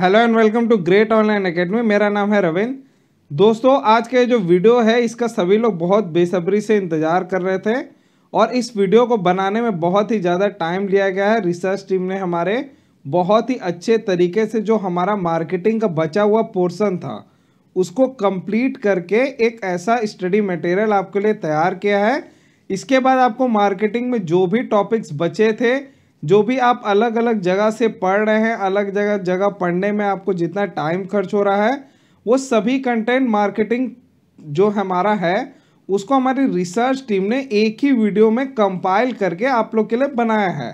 hello and welcome to great online academy मेरा नाम है रविंद्र दोस्तों आज के जो वीडियो है इसका सभी लोग बहुत बेसब्री से इंतज़ार कर रहे थे और इस वीडियो को बनाने में बहुत ही ज़्यादा टाइम लिया गया है रिसर्च टीम ने हमारे बहुत ही अच्छे तरीके से जो हमारा मार्केटिंग का बचा हुआ पोर्सन था उसको कम्प्लीट करके एक ऐसा स्टडी मटेरियल आपके लिए तैयार किया है इसके बाद आपको मार्केटिंग में जो भी टॉपिक्स बचे थे जो भी आप अलग अलग जगह से पढ़ रहे हैं अलग जगह जगह पढ़ने में आपको जितना टाइम खर्च हो रहा है वो सभी कंटेंट मार्केटिंग जो हमारा है उसको हमारी रिसर्च टीम ने एक ही वीडियो में कंपाइल करके आप लोग के लिए बनाया है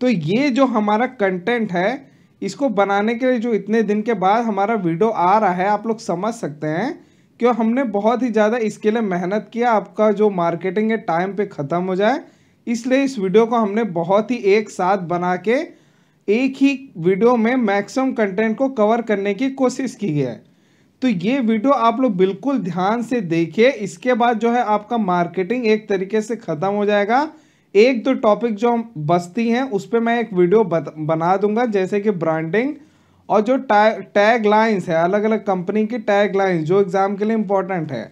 तो ये जो हमारा कंटेंट है इसको बनाने के लिए जो इतने दिन के बाद हमारा वीडियो आ रहा है आप लोग समझ सकते हैं कि हमने बहुत ही ज़्यादा इसके लिए मेहनत किया आपका जो मार्केटिंग है टाइम पे ख़त्म हो जाए इसलिए इस वीडियो को हमने बहुत ही एक साथ बना के एक ही वीडियो में मैक्सिमम कंटेंट को कवर करने की कोशिश की है तो ये वीडियो आप लोग बिल्कुल ध्यान से देखिए इसके बाद जो है आपका मार्केटिंग एक तरीके से ख़त्म हो जाएगा एक दो टॉपिक जो बसती हैं उस पर मैं एक वीडियो बना दूंगा जैसे कि ब्रांडिंग और जो टैग लाइन्स है अलग अलग कंपनी की टैग लाइन्स जो एग्ज़ाम के लिए इंपॉर्टेंट है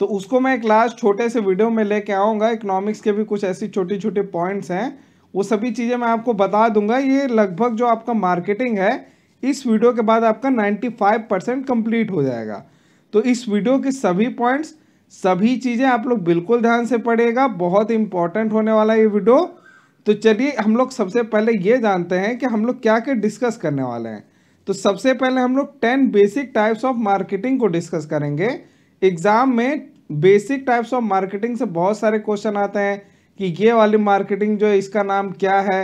तो उसको मैं एक लास्ट छोटे से वीडियो में लेके आऊँगा इकोनॉमिक्स के भी कुछ ऐसी छोटी छोटे पॉइंट्स हैं वो सभी चीज़ें मैं आपको बता दूंगा ये लगभग जो आपका मार्केटिंग है इस वीडियो के बाद आपका 95 परसेंट कम्प्लीट हो जाएगा तो इस वीडियो के सभी पॉइंट्स सभी चीज़ें आप लोग बिल्कुल ध्यान से पड़ेगा बहुत इंपॉर्टेंट होने वाला ये वीडियो तो चलिए हम लोग सबसे पहले ये जानते हैं कि हम लोग क्या क्या डिस्कस करने वाले हैं तो सबसे पहले हम लोग ten basic types of marketing को डिस्कस करेंगे एग्ज़ाम में बेसिक टाइप्स ऑफ मार्केटिंग से बहुत सारे क्वेश्चन आते हैं कि ये वाली मार्केटिंग जो है इसका नाम क्या है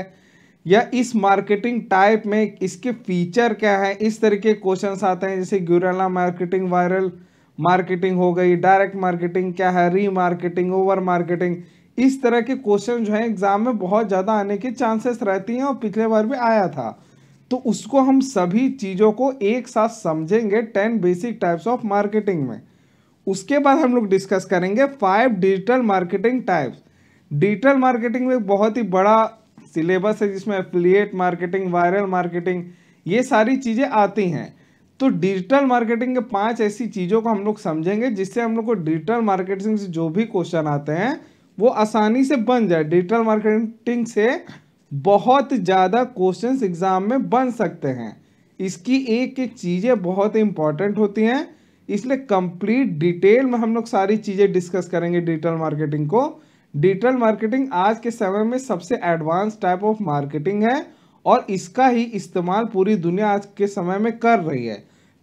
या इस मार्केटिंग टाइप में इसके फीचर क्या है इस तरीके क्वेश्चन आते हैं जैसे ग्यूरेला मार्केटिंग वायरल मार्केटिंग हो गई डायरेक्ट मार्केटिंग क्या है री मार्केटिंग ओवर मार्केटिंग इस तरह के क्वेश्चन जो है एग्ज़ाम में बहुत ज़्यादा आने के चांसेस रहती हैं और पिछले बार भी आया था तो उसको हम सभी चीज़ों को एक साथ समझेंगे ten basic types of marketing में उसके बाद हम लोग डिस्कस करेंगे five digital marketing types digital marketing में बहुत ही बड़ा सिलेबस है जिसमें एफिलिएट मार्केटिंग वायरल मार्केटिंग ये सारी चीज़ें आती हैं तो डिजिटल मार्केटिंग के पांच ऐसी चीज़ों को हम लोग समझेंगे जिससे हम लोग को डिजिटल मार्केटिंग से जो भी क्वेश्चन आते हैं वो आसानी से बन जाए डिजिटल मार्केटिंग से बहुत ज़्यादा क्वेश्चन एग्ज़ाम में बन सकते हैं इसकी एक एक चीज़ें बहुत इंपॉर्टेंट होती हैं इसलिए कंप्लीट डिटेल में हम लोग सारी चीज़ें डिस्कस करेंगे डिजिटल मार्केटिंग को डिजिटल मार्केटिंग आज के समय में सबसे एडवांस टाइप ऑफ मार्केटिंग है और इसका ही इस्तेमाल पूरी दुनिया आज के समय में कर रही है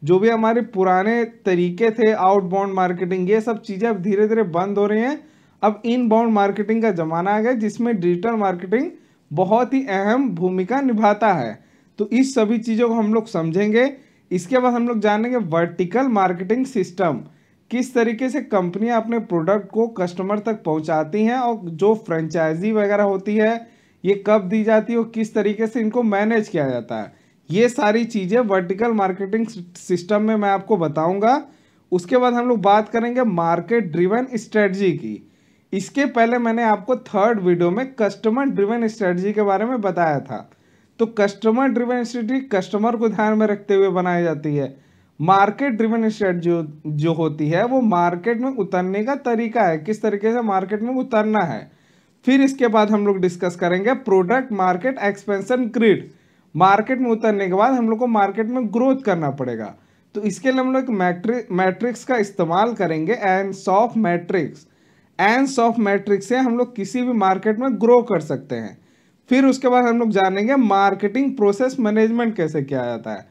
जो भी हमारे पुराने तरीके थे आउटबाउंड मार्केटिंग ये सब चीज़ें अब धीरे धीरे बंद हो रही हैं अब इनबाउंड मार्केटिंग का ज़माना आ गया जिसमें डिजिटल मार्केटिंग बहुत ही अहम भूमिका निभाता है तो इस सभी चीज़ों को हम लोग समझेंगे इसके बाद हम लोग जानेंगे वर्टिकल मार्केटिंग सिस्टम किस तरीके से कंपनियां अपने प्रोडक्ट को कस्टमर तक पहुंचाती हैं और जो फ्रेंचाइजी वगैरह होती है ये कब दी जाती है और किस तरीके से इनको मैनेज किया जाता है ये सारी चीज़ें वर्टिकल मार्केटिंग सिस्टम में मैं आपको बताऊंगा उसके बाद हम लोग बात करेंगे मार्केट ड्रिवन स्ट्रेटजी की इसके पहले मैंने आपको थर्ड वीडियो में कस्टमर ड्रिवन स्ट्रेटजी के बारे में बताया था तो कस्टमर ड्रिवन स्ट्रेटी कस्टमर को ध्यान में रखते हुए बनाई जाती है मार्केट ड्रिवन स्ट्रेट जो, जो होती है वो मार्केट में उतरने का तरीका है किस तरीके से मार्केट में उतरना है फिर इसके बाद हम लोग डिस्कस करेंगे product market expansion create market में उतरने के बाद हम लोग को मार्केट में ग्रोथ करना पड़ेगा तो इसके लिए हम लोग एक मैट्रिक मैट्रिक्स का इस्तेमाल करेंगे Ansoff matrix Ansoff matrix से हम लोग किसी भी मार्केट में ग्रो कर सकते हैं फिर उसके बाद हम लोग जानेंगे मार्केटिंग प्रोसेस मैनेजमेंट कैसे किया जाता है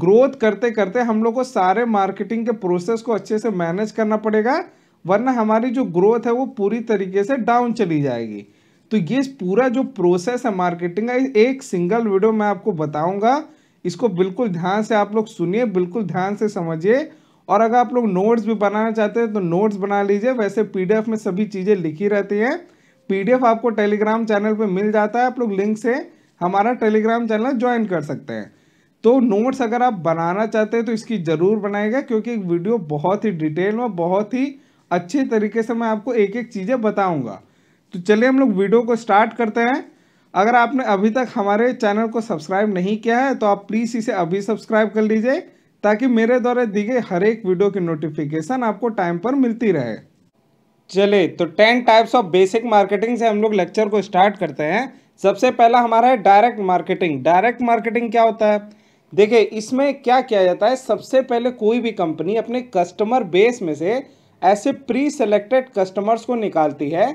ग्रोथ करते करते हम लोग को सारे मार्केटिंग के प्रोसेस को अच्छे से मैनेज करना पड़ेगा वरना हमारी जो ग्रोथ है वो पूरी तरीके से डाउन चली जाएगी तो ये पूरा जो प्रोसेस है मार्केटिंग का एक सिंगल वीडियो मैं आपको बताऊंगा इसको बिल्कुल ध्यान से आप लोग सुनिए बिल्कुल ध्यान से समझिए और अगर आप लोग नोट्स भी बनाना चाहते हैं तो नोट्स बना लीजिए वैसे पीडीएफ में सभी चीज़ें लिखी रहती हैं पीडीएफ आपको टेलीग्राम चैनल पे मिल जाता है आप लोग लिंक से हमारा टेलीग्राम चैनल ज्वाइन कर सकते हैं तो नोट्स अगर आप बनाना चाहते हैं तो इसकी ज़रूर बनाएगा क्योंकि एक वीडियो बहुत ही डिटेल में बहुत ही अच्छे तरीके से मैं आपको एक एक चीज़ें बताऊँगा तो चलिए हम लोग वीडियो को स्टार्ट करते हैं अगर आपने अभी तक हमारे चैनल को सब्सक्राइब नहीं किया है तो आप प्लीज़ इसे अभी सब्सक्राइब कर लीजिए ताकि मेरे द्वारा दी गई हर एक वीडियो की नोटिफिकेशन आपको टाइम पर मिलती रहे चले तो ten types of basic marketing से हम लोग लेक्चर को स्टार्ट करते हैं सबसे पहला हमारा है डायरेक्ट मार्केटिंग डायरेक्ट मार्केटिंग क्या होता है देखिए इसमें क्या किया जाता है सबसे पहले कोई भी कंपनी अपने कस्टमर बेस में से ऐसे प्री सेलेक्टेड कस्टमर्स को निकालती है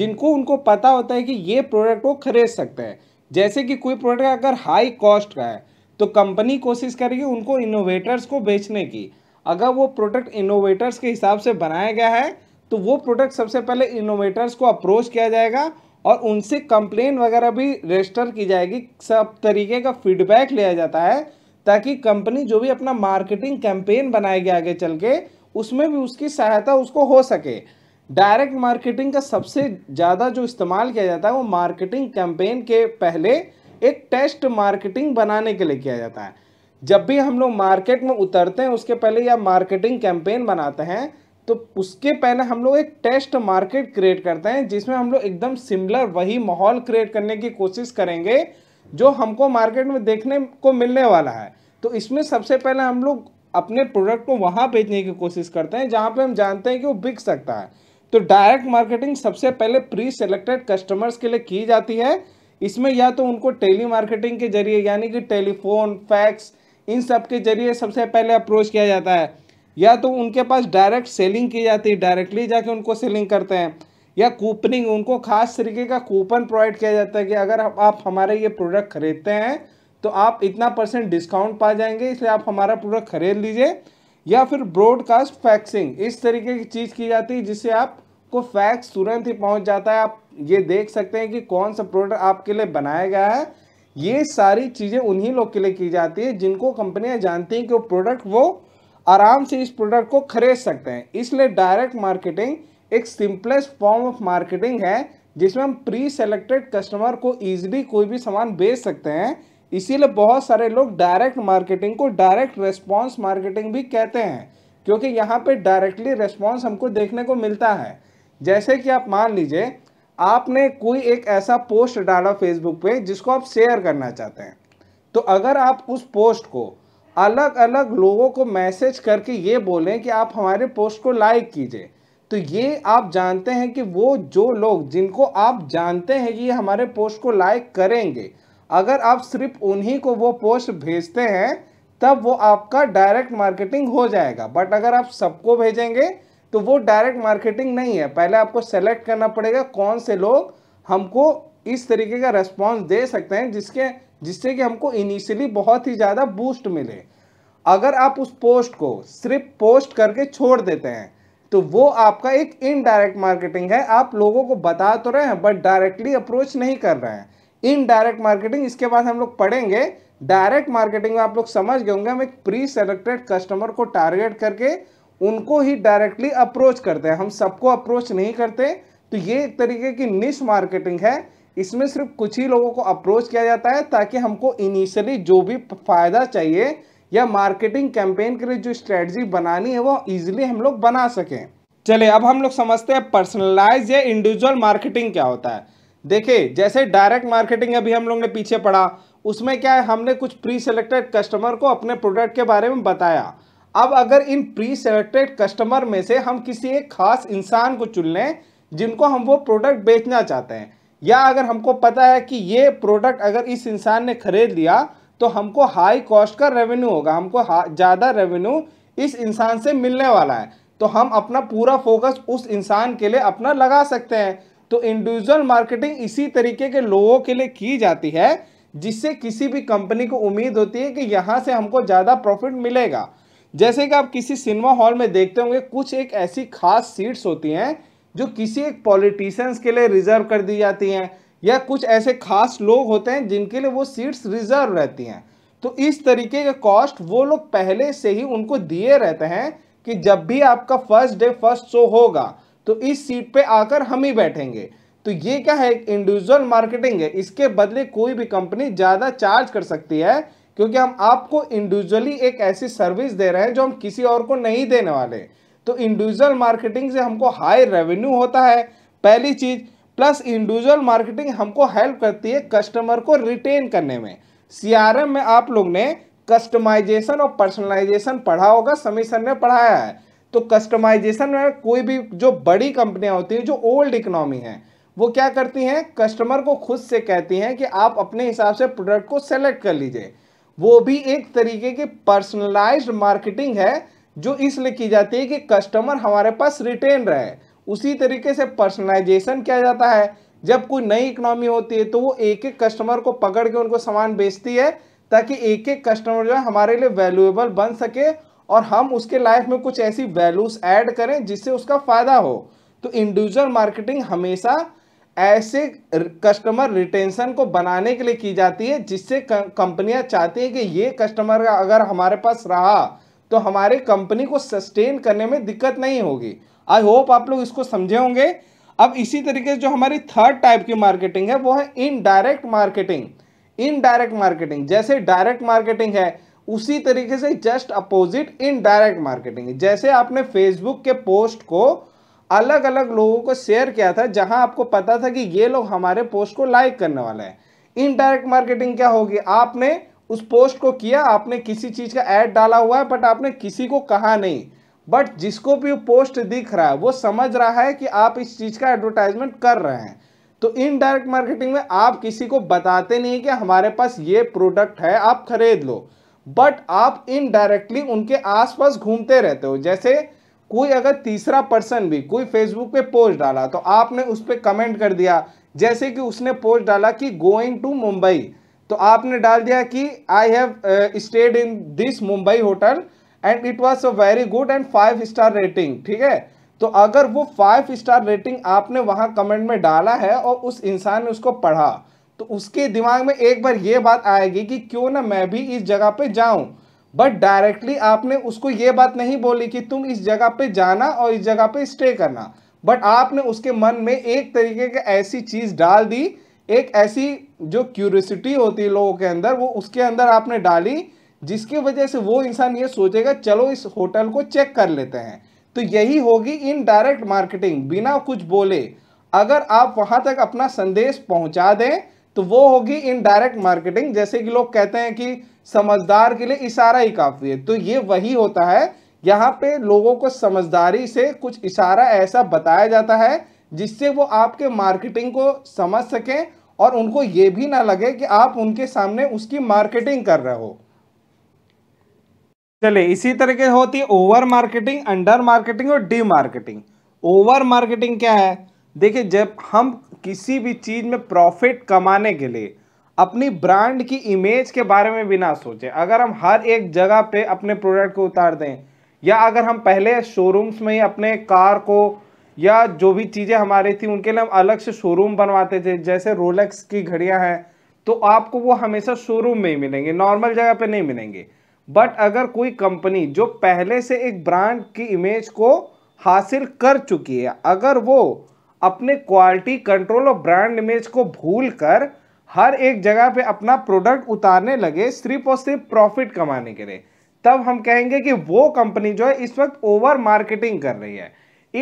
जिनको उनको पता होता है कि ये प्रोडक्ट वो खरीद सकते हैं जैसे कि कोई प्रोडक्ट अगर हाई कॉस्ट का है तो कंपनी कोशिश करेगी उनको इनोवेटर्स को बेचने की अगर वो प्रोडक्ट इनोवेटर्स के हिसाब से बनाया गया है तो वो प्रोडक्ट सबसे पहले इनोवेटर्स को अप्रोच किया जाएगा और उनसे कंप्लेन वगैरह भी रजिस्टर की जाएगी सब तरीके का फीडबैक लिया जाता है ताकि कंपनी जो भी अपना मार्केटिंग कैंपेन बनाएगी आगे चल के उसमें भी उसकी सहायता उसको हो सके डायरेक्ट मार्केटिंग का सबसे ज़्यादा जो इस्तेमाल किया जाता है वो मार्केटिंग कैंपेन के पहले एक टेस्ट मार्केटिंग बनाने के लिए किया जाता है जब भी हम लोग मार्केट में उतरते हैं उसके पहले या मार्केटिंग कैंपेन बनाते हैं तो उसके पहले हम लोग एक टेस्ट मार्केट क्रिएट करते हैं जिसमें हम लोग एकदम सिमिलर वही माहौल क्रिएट करने की कोशिश करेंगे जो हमको मार्केट में देखने को मिलने वाला है तो इसमें सबसे पहले हम लोग अपने प्रोडक्ट को वहाँ बेचने की कोशिश करते हैं जहाँ पे हम जानते हैं कि वो बिक सकता है तो डायरेक्ट मार्केटिंग सबसे पहले प्री सेलेक्टेड कस्टमर्स के लिए की जाती है इसमें या तो उनको टेली मार्केटिंग के जरिए यानी कि टेलीफोन फैक्स इन सब के जरिए सबसे पहले अप्रोच किया जाता है या तो उनके पास डायरेक्ट सेलिंग की जाती है डायरेक्टली जाके उनको सेलिंग करते हैं या कूपनिंग उनको खास तरीके का कूपन प्रोवाइड किया जाता है कि अगर आप हमारे ये प्रोडक्ट खरीदते हैं तो आप इतना परसेंट डिस्काउंट पा जाएंगे इसलिए आप हमारा प्रोडक्ट खरीद लीजिए या फिर ब्रॉडकास्ट फैक्सिंग इस तरीके की चीज़ की जाती है जिससे आपको फैक्स तुरंत ही पहुंच जाता है आप ये देख सकते हैं कि कौन सा प्रोडक्ट आपके लिए बनाया गया है ये सारी चीज़ें उन्हीं लोग के लिए की जाती है जिनको कंपनियां जानती हैं कि वो प्रोडक्ट वो आराम से इस प्रोडक्ट को खरीद सकते हैं इसलिए डायरेक्ट मार्केटिंग एक सिंपलेस्ट फॉर्म ऑफ मार्केटिंग है जिसमें हम प्री सेलेक्टेड कस्टमर को ईजिली कोई भी सामान बेच सकते हैं इसीलिए बहुत सारे लोग डायरेक्ट मार्केटिंग को डायरेक्ट रेस्पॉन्स मार्केटिंग भी कहते हैं क्योंकि यहाँ पर डायरेक्टली रेस्पॉन्स हमको देखने को मिलता है जैसे कि आप मान लीजिए आपने कोई एक ऐसा पोस्ट डाला फेसबुक पे जिसको आप शेयर करना चाहते हैं तो अगर आप उस पोस्ट को अलग अलग लोगों को मैसेज करके ये बोलें कि आप हमारे पोस्ट को लाइक कीजिए तो ये आप जानते हैं कि वो जो लोग जिनको आप जानते हैं कि ये हमारे पोस्ट को लाइक करेंगे अगर आप सिर्फ उन्हीं को वो पोस्ट भेजते हैं तब वो आपका डायरेक्ट मार्केटिंग हो जाएगा बट अगर आप सबको भेजेंगे तो वो डायरेक्ट मार्केटिंग नहीं है पहले आपको सेलेक्ट करना पड़ेगा कौन से लोग हमको इस तरीके का रिस्पॉन्स दे सकते हैं जिसके जिससे कि हमको इनिशियली बहुत ही ज़्यादा बूस्ट मिले अगर आप उस पोस्ट को सिर्फ पोस्ट करके छोड़ देते हैं तो वो आपका एक इनडायरेक्ट मार्केटिंग है आप लोगों को बता तो रहे हैं बट डायरेक्टली अप्रोच नहीं कर रहे हैं इनडायरेक्ट मार्केटिंग इसके बाद हम लोग पढ़ेंगे डायरेक्ट मार्केटिंग में आप लोग समझ गए होंगे हम एक प्री सेलेक्टेड कस्टमर को टारगेट करके उनको ही डायरेक्टली अप्रोच करते हैं हम सबको अप्रोच नहीं करते तो ये एक तरीके की निश मार्केटिंग है इसमें सिर्फ कुछ ही लोगों को अप्रोच किया जाता है ताकि हमको इनिशियली जो भी फ़ायदा चाहिए या मार्केटिंग कैंपेन के लिए जो स्ट्रेटजी बनानी है वो ईजिली हम लोग बना सकें चले अब हम लोग समझते हैं पर्सनलाइज या इंडिविजुअल मार्केटिंग क्या होता है देखिए जैसे डायरेक्ट मार्केटिंग अभी हम लोग ने पीछे पढ़ा उसमें क्या है हमने कुछ प्री सेलेक्टेड कस्टमर को अपने प्रोडक्ट के बारे में बताया अब अगर इन प्री सेलेक्टेड कस्टमर में से हम किसी एक खास इंसान को चुन लें जिनको हम वो प्रोडक्ट बेचना चाहते हैं या अगर हमको पता है कि ये प्रोडक्ट अगर इस इंसान ने खरीद लिया तो हमको हाई कॉस्ट का रेवेन्यू होगा हमको ज़्यादा रेवेन्यू इस इंसान से मिलने वाला है तो हम अपना पूरा फोकस उस इंसान के लिए अपना लगा सकते हैं तो इंडिविजुअल मार्केटिंग इसी तरीके के लोगों के लिए की जाती है जिससे किसी भी कंपनी को उम्मीद होती है कि यहाँ से हमको ज़्यादा प्रॉफिट मिलेगा जैसे कि आप किसी सिनेमा हॉल में देखते होंगे कुछ एक ऐसी खास सीट्स होती हैं जो किसी एक पॉलिटिशियंस के लिए रिजर्व कर दी जाती हैं या कुछ ऐसे खास लोग होते हैं जिनके लिए वो सीट्स रिजर्व रहती हैं तो इस तरीके के कॉस्ट वो लोग पहले से ही उनको दिए रहते हैं कि जब भी आपका फर्स्ट डे फर्स्ट शो होगा तो इस सीट पे आकर हम ही बैठेंगे तो ये क्या है इंडिविजुअल मार्केटिंग है इसके बदले कोई भी कंपनी ज़्यादा चार्ज कर सकती है क्योंकि हम आपको इंडिविजुअली एक ऐसी सर्विस दे रहे हैं जो हम किसी और को नहीं देने वाले तो इंडिविजुअल मार्केटिंग से हमको हाई रेवेन्यू होता है पहली चीज़ प्लस इंडिविजुअल मार्केटिंग हमको हेल्प करती है कस्टमर को रिटेन करने में सीआरएम में आप लोग ने कस्टमाइजेशन और पर्सनलाइजेशन पढ़ा होगा समी सर ने पढ़ाया है तो कस्टमाइजेशन में कोई भी जो बड़ी कंपनियां होती हैं जो ओल्ड इकोनॉमी है वो क्या करती हैं कस्टमर को खुद से कहती हैं कि आप अपने हिसाब से प्रोडक्ट को सेलेक्ट कर लीजिए वो भी एक तरीके की पर्सनलाइज्ड मार्केटिंग है जो इसलिए की जाती है कि कस्टमर हमारे पास रिटेन रहे उसी तरीके से पर्सनलाइजेशन किया जाता है जब कोई नई इकोनॉमी होती है तो वो एक एक कस्टमर को पकड़ के उनको सामान बेचती है ताकि एक एक कस्टमर जो है हमारे लिए वैल्यूएबल बन सके और हम उसके लाइफ में कुछ ऐसी वैल्यूज ऐड करें जिससे उसका फ़ायदा हो तो इंडिविजुअल मार्केटिंग हमेशा ऐसे कस्टमर रिटेंशन को बनाने के लिए की जाती है जिससे कंपनियां चाहती हैं कि ये कस्टमर अगर हमारे पास रहा तो हमारे कंपनी को सस्टेन करने में दिक्कत नहीं होगी आई होप आप लोग इसको समझे होंगे अब इसी तरीके से जो हमारी थर्ड टाइप की मार्केटिंग है वो है इनडायरेक्ट मार्केटिंग इनडायरेक्ट मार्केटिंग जैसे डायरेक्ट मार्केटिंग है उसी तरीके से जस्ट अपोजिट इनडायरेक्ट मार्केटिंग जैसे आपने फेसबुक के पोस्ट को अलग अलग लोगों को शेयर किया था जहां आपको पता था कि ये लोग हमारे पोस्ट को लाइक करने वाले हैं इनडायरेक्ट मार्केटिंग क्या होगी आपने उस पोस्ट को किया आपने किसी चीज़ का ऐड डाला हुआ है बट आपने किसी को कहा नहीं बट जिसको भी वो पोस्ट दिख रहा है वो समझ रहा है कि आप इस चीज़ का एडवर्टाइजमेंट कर रहे हैं तो इनडायरेक्ट मार्केटिंग में आप किसी को बताते नहीं कि हमारे पास ये प्रोडक्ट है आप खरीद लो बट आप इनडायरेक्टली उनके आसपास घूमते रहते हो जैसे कोई अगर तीसरा पर्सन भी कोई फेसबुक पे पोस्ट डाला तो आपने उस पर कमेंट कर दिया जैसे कि उसने पोस्ट डाला कि गोइंग टू मुंबई तो आपने डाल दिया कि I have stayed in this Mumbai hotel and it was a very good and five star rating ठीक है तो अगर वो फाइव स्टार रेटिंग आपने वहां कमेंट में डाला है और उस इंसान ने उसको पढ़ा तो उसके दिमाग में एक बार ये बात आएगी कि क्यों ना मैं भी इस जगह पे जाऊं बट डायरेक्टली आपने उसको ये बात नहीं बोली कि तुम इस जगह पे जाना और इस जगह पे स्टे करना बट आपने उसके मन में एक तरीके की ऐसी चीज़ डाल दी एक ऐसी जो क्यूरियसिटी होती है लोगों के अंदर वो उसके अंदर आपने डाली जिसकी वजह से वो इंसान ये सोचेगा चलो इस होटल को चेक कर लेते हैं तो यही होगी इन डायरेक्ट मार्केटिंग बिना कुछ बोले अगर आप वहां तक अपना संदेश पहुंचा दें तो वो होगी इन डायरेक्ट मार्केटिंग जैसे कि लोग कहते हैं कि समझदार के लिए इशारा ही काफ़ी है तो ये वही होता है यहाँ पे लोगों को समझदारी से कुछ इशारा ऐसा बताया जाता है जिससे वो आपके मार्केटिंग को समझ सकें और उनको ये भी ना लगे कि आप उनके सामने उसकी मार्केटिंग कर रहे हो चले इसी तरह के होती है ओवर मार्केटिंग अंडर मार्केटिंग और डी मार्केटिंग ओवर मार्केटिंग क्या है देखिए जब हम किसी भी चीज़ में प्रॉफिट कमाने के लिए अपनी ब्रांड की इमेज के बारे में भी ना सोचें अगर हम हर एक जगह पे अपने प्रोडक्ट को उतार दें या अगर हम पहले शोरूम्स में ही अपने कार को या जो भी चीज़ें हमारे थी उनके लिए हम अलग से शोरूम बनवाते थे जैसे रोलेक्स की घड़ियाँ हैं तो आपको वो हमेशा शोरूम में ही मिलेंगे नॉर्मल जगह पे नहीं मिलेंगे बट अगर कोई कंपनी जो पहले से एक ब्रांड की इमेज को हासिल कर चुकी है अगर वो अपने क्वालिटी कंट्रोल और ब्रांड इमेज को भूल कर हर एक जगह पे अपना प्रोडक्ट उतारने लगे सिर्फ और सिर्फ प्रॉफिट कमाने के लिए तब हम कहेंगे कि वो कंपनी जो है इस वक्त ओवर मार्केटिंग कर रही है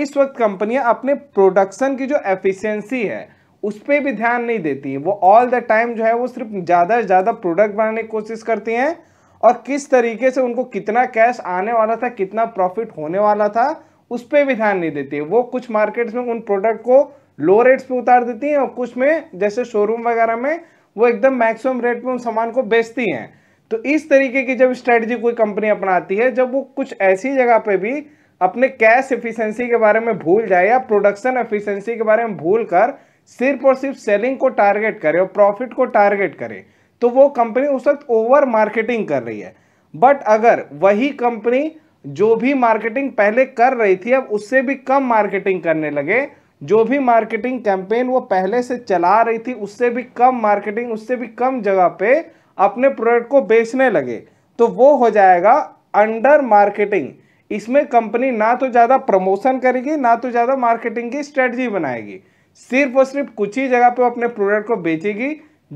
इस वक्त कंपनियां अपने प्रोडक्शन की जो एफिशिएंसी है उस पर भी ध्यान नहीं देती वो ऑल द टाइम जो है वो सिर्फ ज़्यादा से ज़्यादा प्रोडक्ट बनाने की कोशिश करती हैं और किस तरीके से उनको कितना कैश आने वाला था कितना प्रॉफिट होने वाला था उस पर भी ध्यान नहीं देती वो कुछ मार्केट्स में उन प्रोडक्ट को लो रेट्स पर उतार देती हैं और कुछ में जैसे शोरूम वगैरह में वो एकदम मैक्सिमम रेट में उन सामान को बेचती हैं तो इस तरीके की जब स्ट्रेटजी कोई कंपनी अपनाती है जब वो कुछ ऐसी जगह पर भी अपने कैश एफिशिएंसी के बारे में भूल जाए या प्रोडक्शन एफिशिएंसी के बारे में भूल कर सिर्फ और सिर्फ सेलिंग को टारगेट करे और प्रॉफिट को टारगेट करे तो वो कंपनी उस वक्त ओवर मार्केटिंग कर रही है बट अगर वही कंपनी जो भी मार्केटिंग पहले कर रही थी अब उससे भी कम मार्केटिंग करने लगे जो भी मार्केटिंग कैंपेन वो पहले से चला रही थी उससे भी कम मार्केटिंग उससे भी कम जगह पे अपने प्रोडक्ट को बेचने लगे तो वो हो जाएगा अंडर मार्केटिंग इसमें कंपनी ना तो ज़्यादा प्रमोशन करेगी ना तो ज़्यादा मार्केटिंग की स्ट्रेटजी बनाएगी सिर्फ और सिर्फ कुछ ही जगह पर अपने प्रोडक्ट को बेचेगी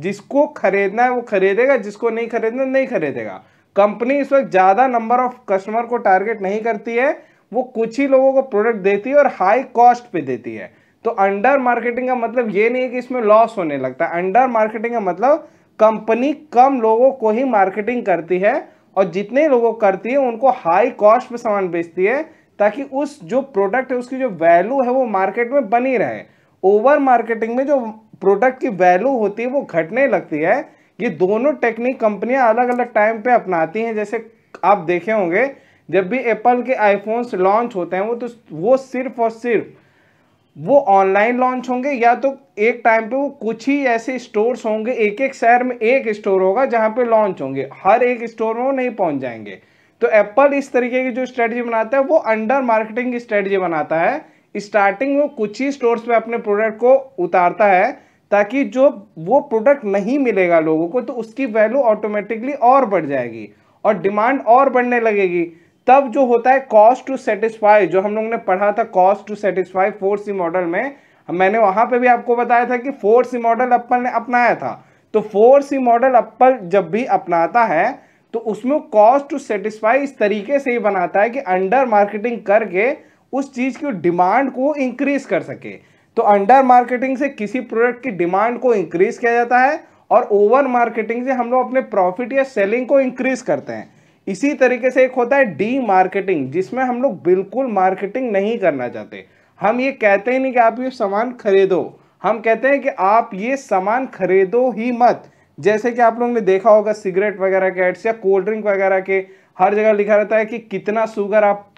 जिसको खरीदना है वो खरीदेगा जिसको नहीं खरीदना नहीं खरीदेगा कंपनी इस वक्त ज़्यादा नंबर ऑफ कस्टमर को टारगेट नहीं करती है वो कुछ ही लोगों को प्रोडक्ट देती है और हाई कॉस्ट पे देती है तो अंडर मार्केटिंग का मतलब ये नहीं है कि इसमें लॉस होने लगता है अंडर मार्केटिंग का मतलब कंपनी कम लोगों को ही मार्केटिंग करती है और जितने लोगों करती है उनको हाई कॉस्ट पे सामान बेचती है ताकि उस जो प्रोडक्ट है उसकी जो वैल्यू है वो मार्केट में बनी रहे ओवर मार्केटिंग में जो प्रोडक्ट की वैल्यू होती है वो घटने लगती है ये दोनों टेक्निक कंपनियां अलग अलग टाइम पे अपनाती हैं जैसे आप देखे होंगे जब भी एप्पल के आईफोन्स लॉन्च होते हैं वो तो वो सिर्फ और सिर्फ वो ऑनलाइन लॉन्च होंगे या तो एक टाइम पे वो कुछ ही ऐसे स्टोर्स होंगे एक एक शहर में एक स्टोर होगा जहाँ पे लॉन्च होंगे हर एक स्टोर में वो नहीं पहुँच जाएंगे तो एप्पल इस तरीके की जो स्ट्रेटजी बनाता है वो अंडर मार्केटिंग की स्ट्रेटजी बनाता है स्टार्टिंग वो कुछ ही स्टोर्स पे अपने प्रोडक्ट को उतारता है ताकि जो वो प्रोडक्ट नहीं मिलेगा लोगों को तो उसकी वैल्यू ऑटोमेटिकली और बढ़ जाएगी और डिमांड और बढ़ने लगेगी तब जो होता है कॉस्ट टू सेटिस्फाई जो हम लोग ने पढ़ा था cost to satisfy four C model में मैंने वहां पे भी आपको बताया था कि फोर सी मॉडल अप्पल ने अपनाया था तो फोर सी मॉडल अप्पल जब भी अपनाता है तो उसमें कॉस्ट टू सेटिस्फाई इस तरीके से ही बनाता है कि अंडर मार्केटिंग करके उस चीज़ की डिमांड को इंक्रीज कर सके तो अंडर मार्केटिंग से किसी प्रोडक्ट की डिमांड को इंक्रीज किया जाता है और ओवर मार्केटिंग से हम लोग अपने प्रॉफिट या सेलिंग को इंक्रीज करते हैं इसी तरीके से एक होता है डी मार्केटिंग जिसमें हम लोग बिल्कुल मार्केटिंग नहीं करना चाहते हम ये कहते ही नहीं कि आप ये सामान खरीदो हम कहते हैं कि आप ये सामान खरीदो ही मत जैसे कि आप लोग ने देखा होगा सिगरेट वगैरह के एड्स या कोल्ड ड्रिंक वगैरह के हर जगह लिखा रहता है कि कितना शुगर आप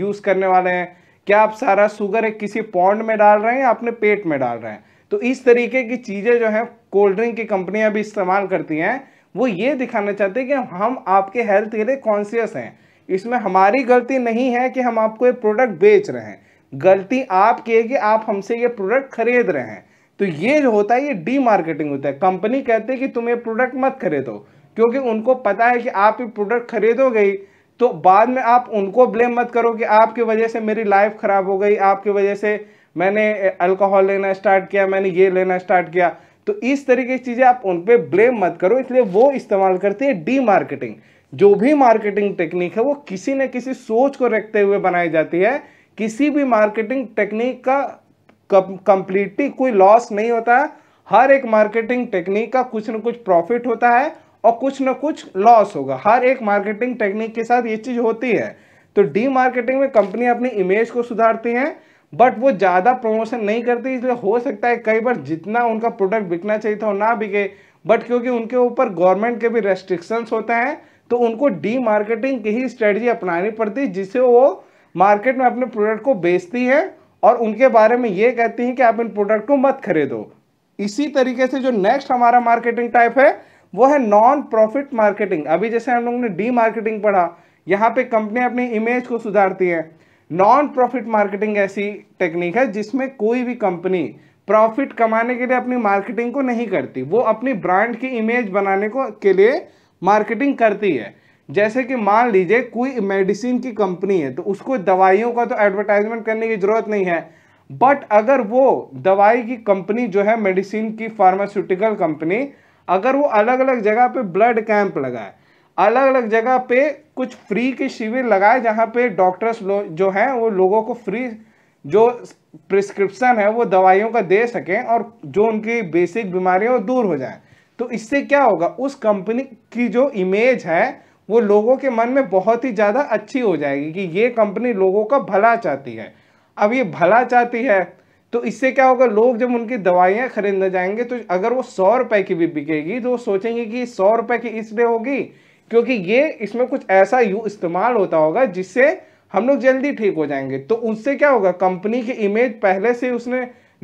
यूज़ करने वाले हैं क्या आप सारा शुगर एक किसी पॉन्ड में डाल रहे हैं या अपने पेट में डाल रहे हैं तो इस तरीके की चीज़ें जो हैं कोल्ड ड्रिंक की कंपनियां भी इस्तेमाल करती हैं वो ये दिखाना चाहते हैं कि हम आपके हेल्थ के लिए कॉन्सियस हैं इसमें हमारी गलती नहीं है कि हम आपको ये प्रोडक्ट बेच रहे हैं गलती आपकी है कि आप हमसे ये प्रोडक्ट खरीद रहे हैं तो ये जो होता है ये डी मार्केटिंग होता है कंपनी कहती है कि तुम ये प्रोडक्ट मत खरीदो क्योंकि उनको पता है कि आप ये प्रोडक्ट खरीदोगे तो बाद में आप उनको ब्लेम मत करो कि आपकी वजह से मेरी लाइफ ख़राब हो गई आपकी वजह से मैंने अल्कोहल लेना स्टार्ट किया मैंने ये लेना स्टार्ट किया तो इस तरीके की चीज़ें आप उन पर ब्लेम मत करो इसलिए वो इस्तेमाल करती है डी मार्केटिंग जो भी मार्केटिंग टेक्निक है वो किसी न किसी सोच को रखते हुए बनाई जाती है किसी भी मार्केटिंग टेक्निक का कंप्लीटली कोई लॉस नहीं होता है हर एक मार्केटिंग टेक्निक का कुछ ना कुछ प्रॉफिट होता है और कुछ ना कुछ लॉस होगा हर एक मार्केटिंग टेक्निक के साथ ये चीज़ होती है तो डी मार्केटिंग में कंपनी अपनी इमेज को सुधारती हैं बट वो ज़्यादा प्रमोशन नहीं करते इसलिए हो सकता है कई बार जितना उनका प्रोडक्ट बिकना चाहिए था ना बिके बट क्योंकि उनके ऊपर गवर्नमेंट के भी रेस्ट्रिक्शंस होते हैं तो उनको डी मार्केटिंग की ही स्ट्रेटजी अपनानी पड़ती है जिससे वो मार्केट में अपने प्रोडक्ट को बेचती है और उनके बारे में ये कहती हैं कि आप इन प्रोडक्ट को मत खरीदो इसी तरीके से जो नेक्स्ट हमारा मार्केटिंग टाइप है वो है नॉन प्रॉफिट मार्केटिंग अभी जैसे हम लोगों ने डी मार्केटिंग पढ़ा यहाँ पे कंपनियाँ अपनी इमेज को सुधारती हैं नॉन प्रॉफिट मार्केटिंग ऐसी टेक्निक है जिसमें कोई भी कंपनी प्रॉफिट कमाने के लिए अपनी मार्केटिंग को नहीं करती वो अपनी ब्रांड की इमेज बनाने को के लिए मार्केटिंग करती है जैसे कि मान लीजिए कोई मेडिसिन की कंपनी है तो उसको दवाइयों का तो एडवर्टाइजमेंट करने की ज़रूरत नहीं है बट अगर वो दवाई की कंपनी जो है मेडिसिन की फार्मास्यूटिकल कंपनी अगर वो अलग अलग जगह पे ब्लड कैंप लगाए अलग अलग जगह पे कुछ फ्री के शिविर लगाए जहाँ पे डॉक्टर्स लोग जो हैं वो लोगों को फ्री जो प्रिस्क्रिप्शन है वो दवाइयों का दे सकें और जो उनकी बेसिक बीमारियों दूर हो जाए तो इससे क्या होगा उस कंपनी की जो इमेज है वो लोगों के मन में बहुत ही ज़्यादा अच्छी हो जाएगी कि ये कंपनी लोगों का भला चाहती है अब ये भला चाहती है तो इससे क्या होगा लोग जब उनकी दवाइयाँ खरीदने जाएंगे तो अगर वो सौ रुपए की भी बिकेगी तो वो सोचेंगे कि सौ रुपए की इसलिए होगी क्योंकि ये इसमें कुछ ऐसा यू इस्तेमाल होता होगा जिससे हम लोग जल्दी ठीक हो जाएंगे तो उससे क्या होगा कंपनी की इमेज पहले से उसने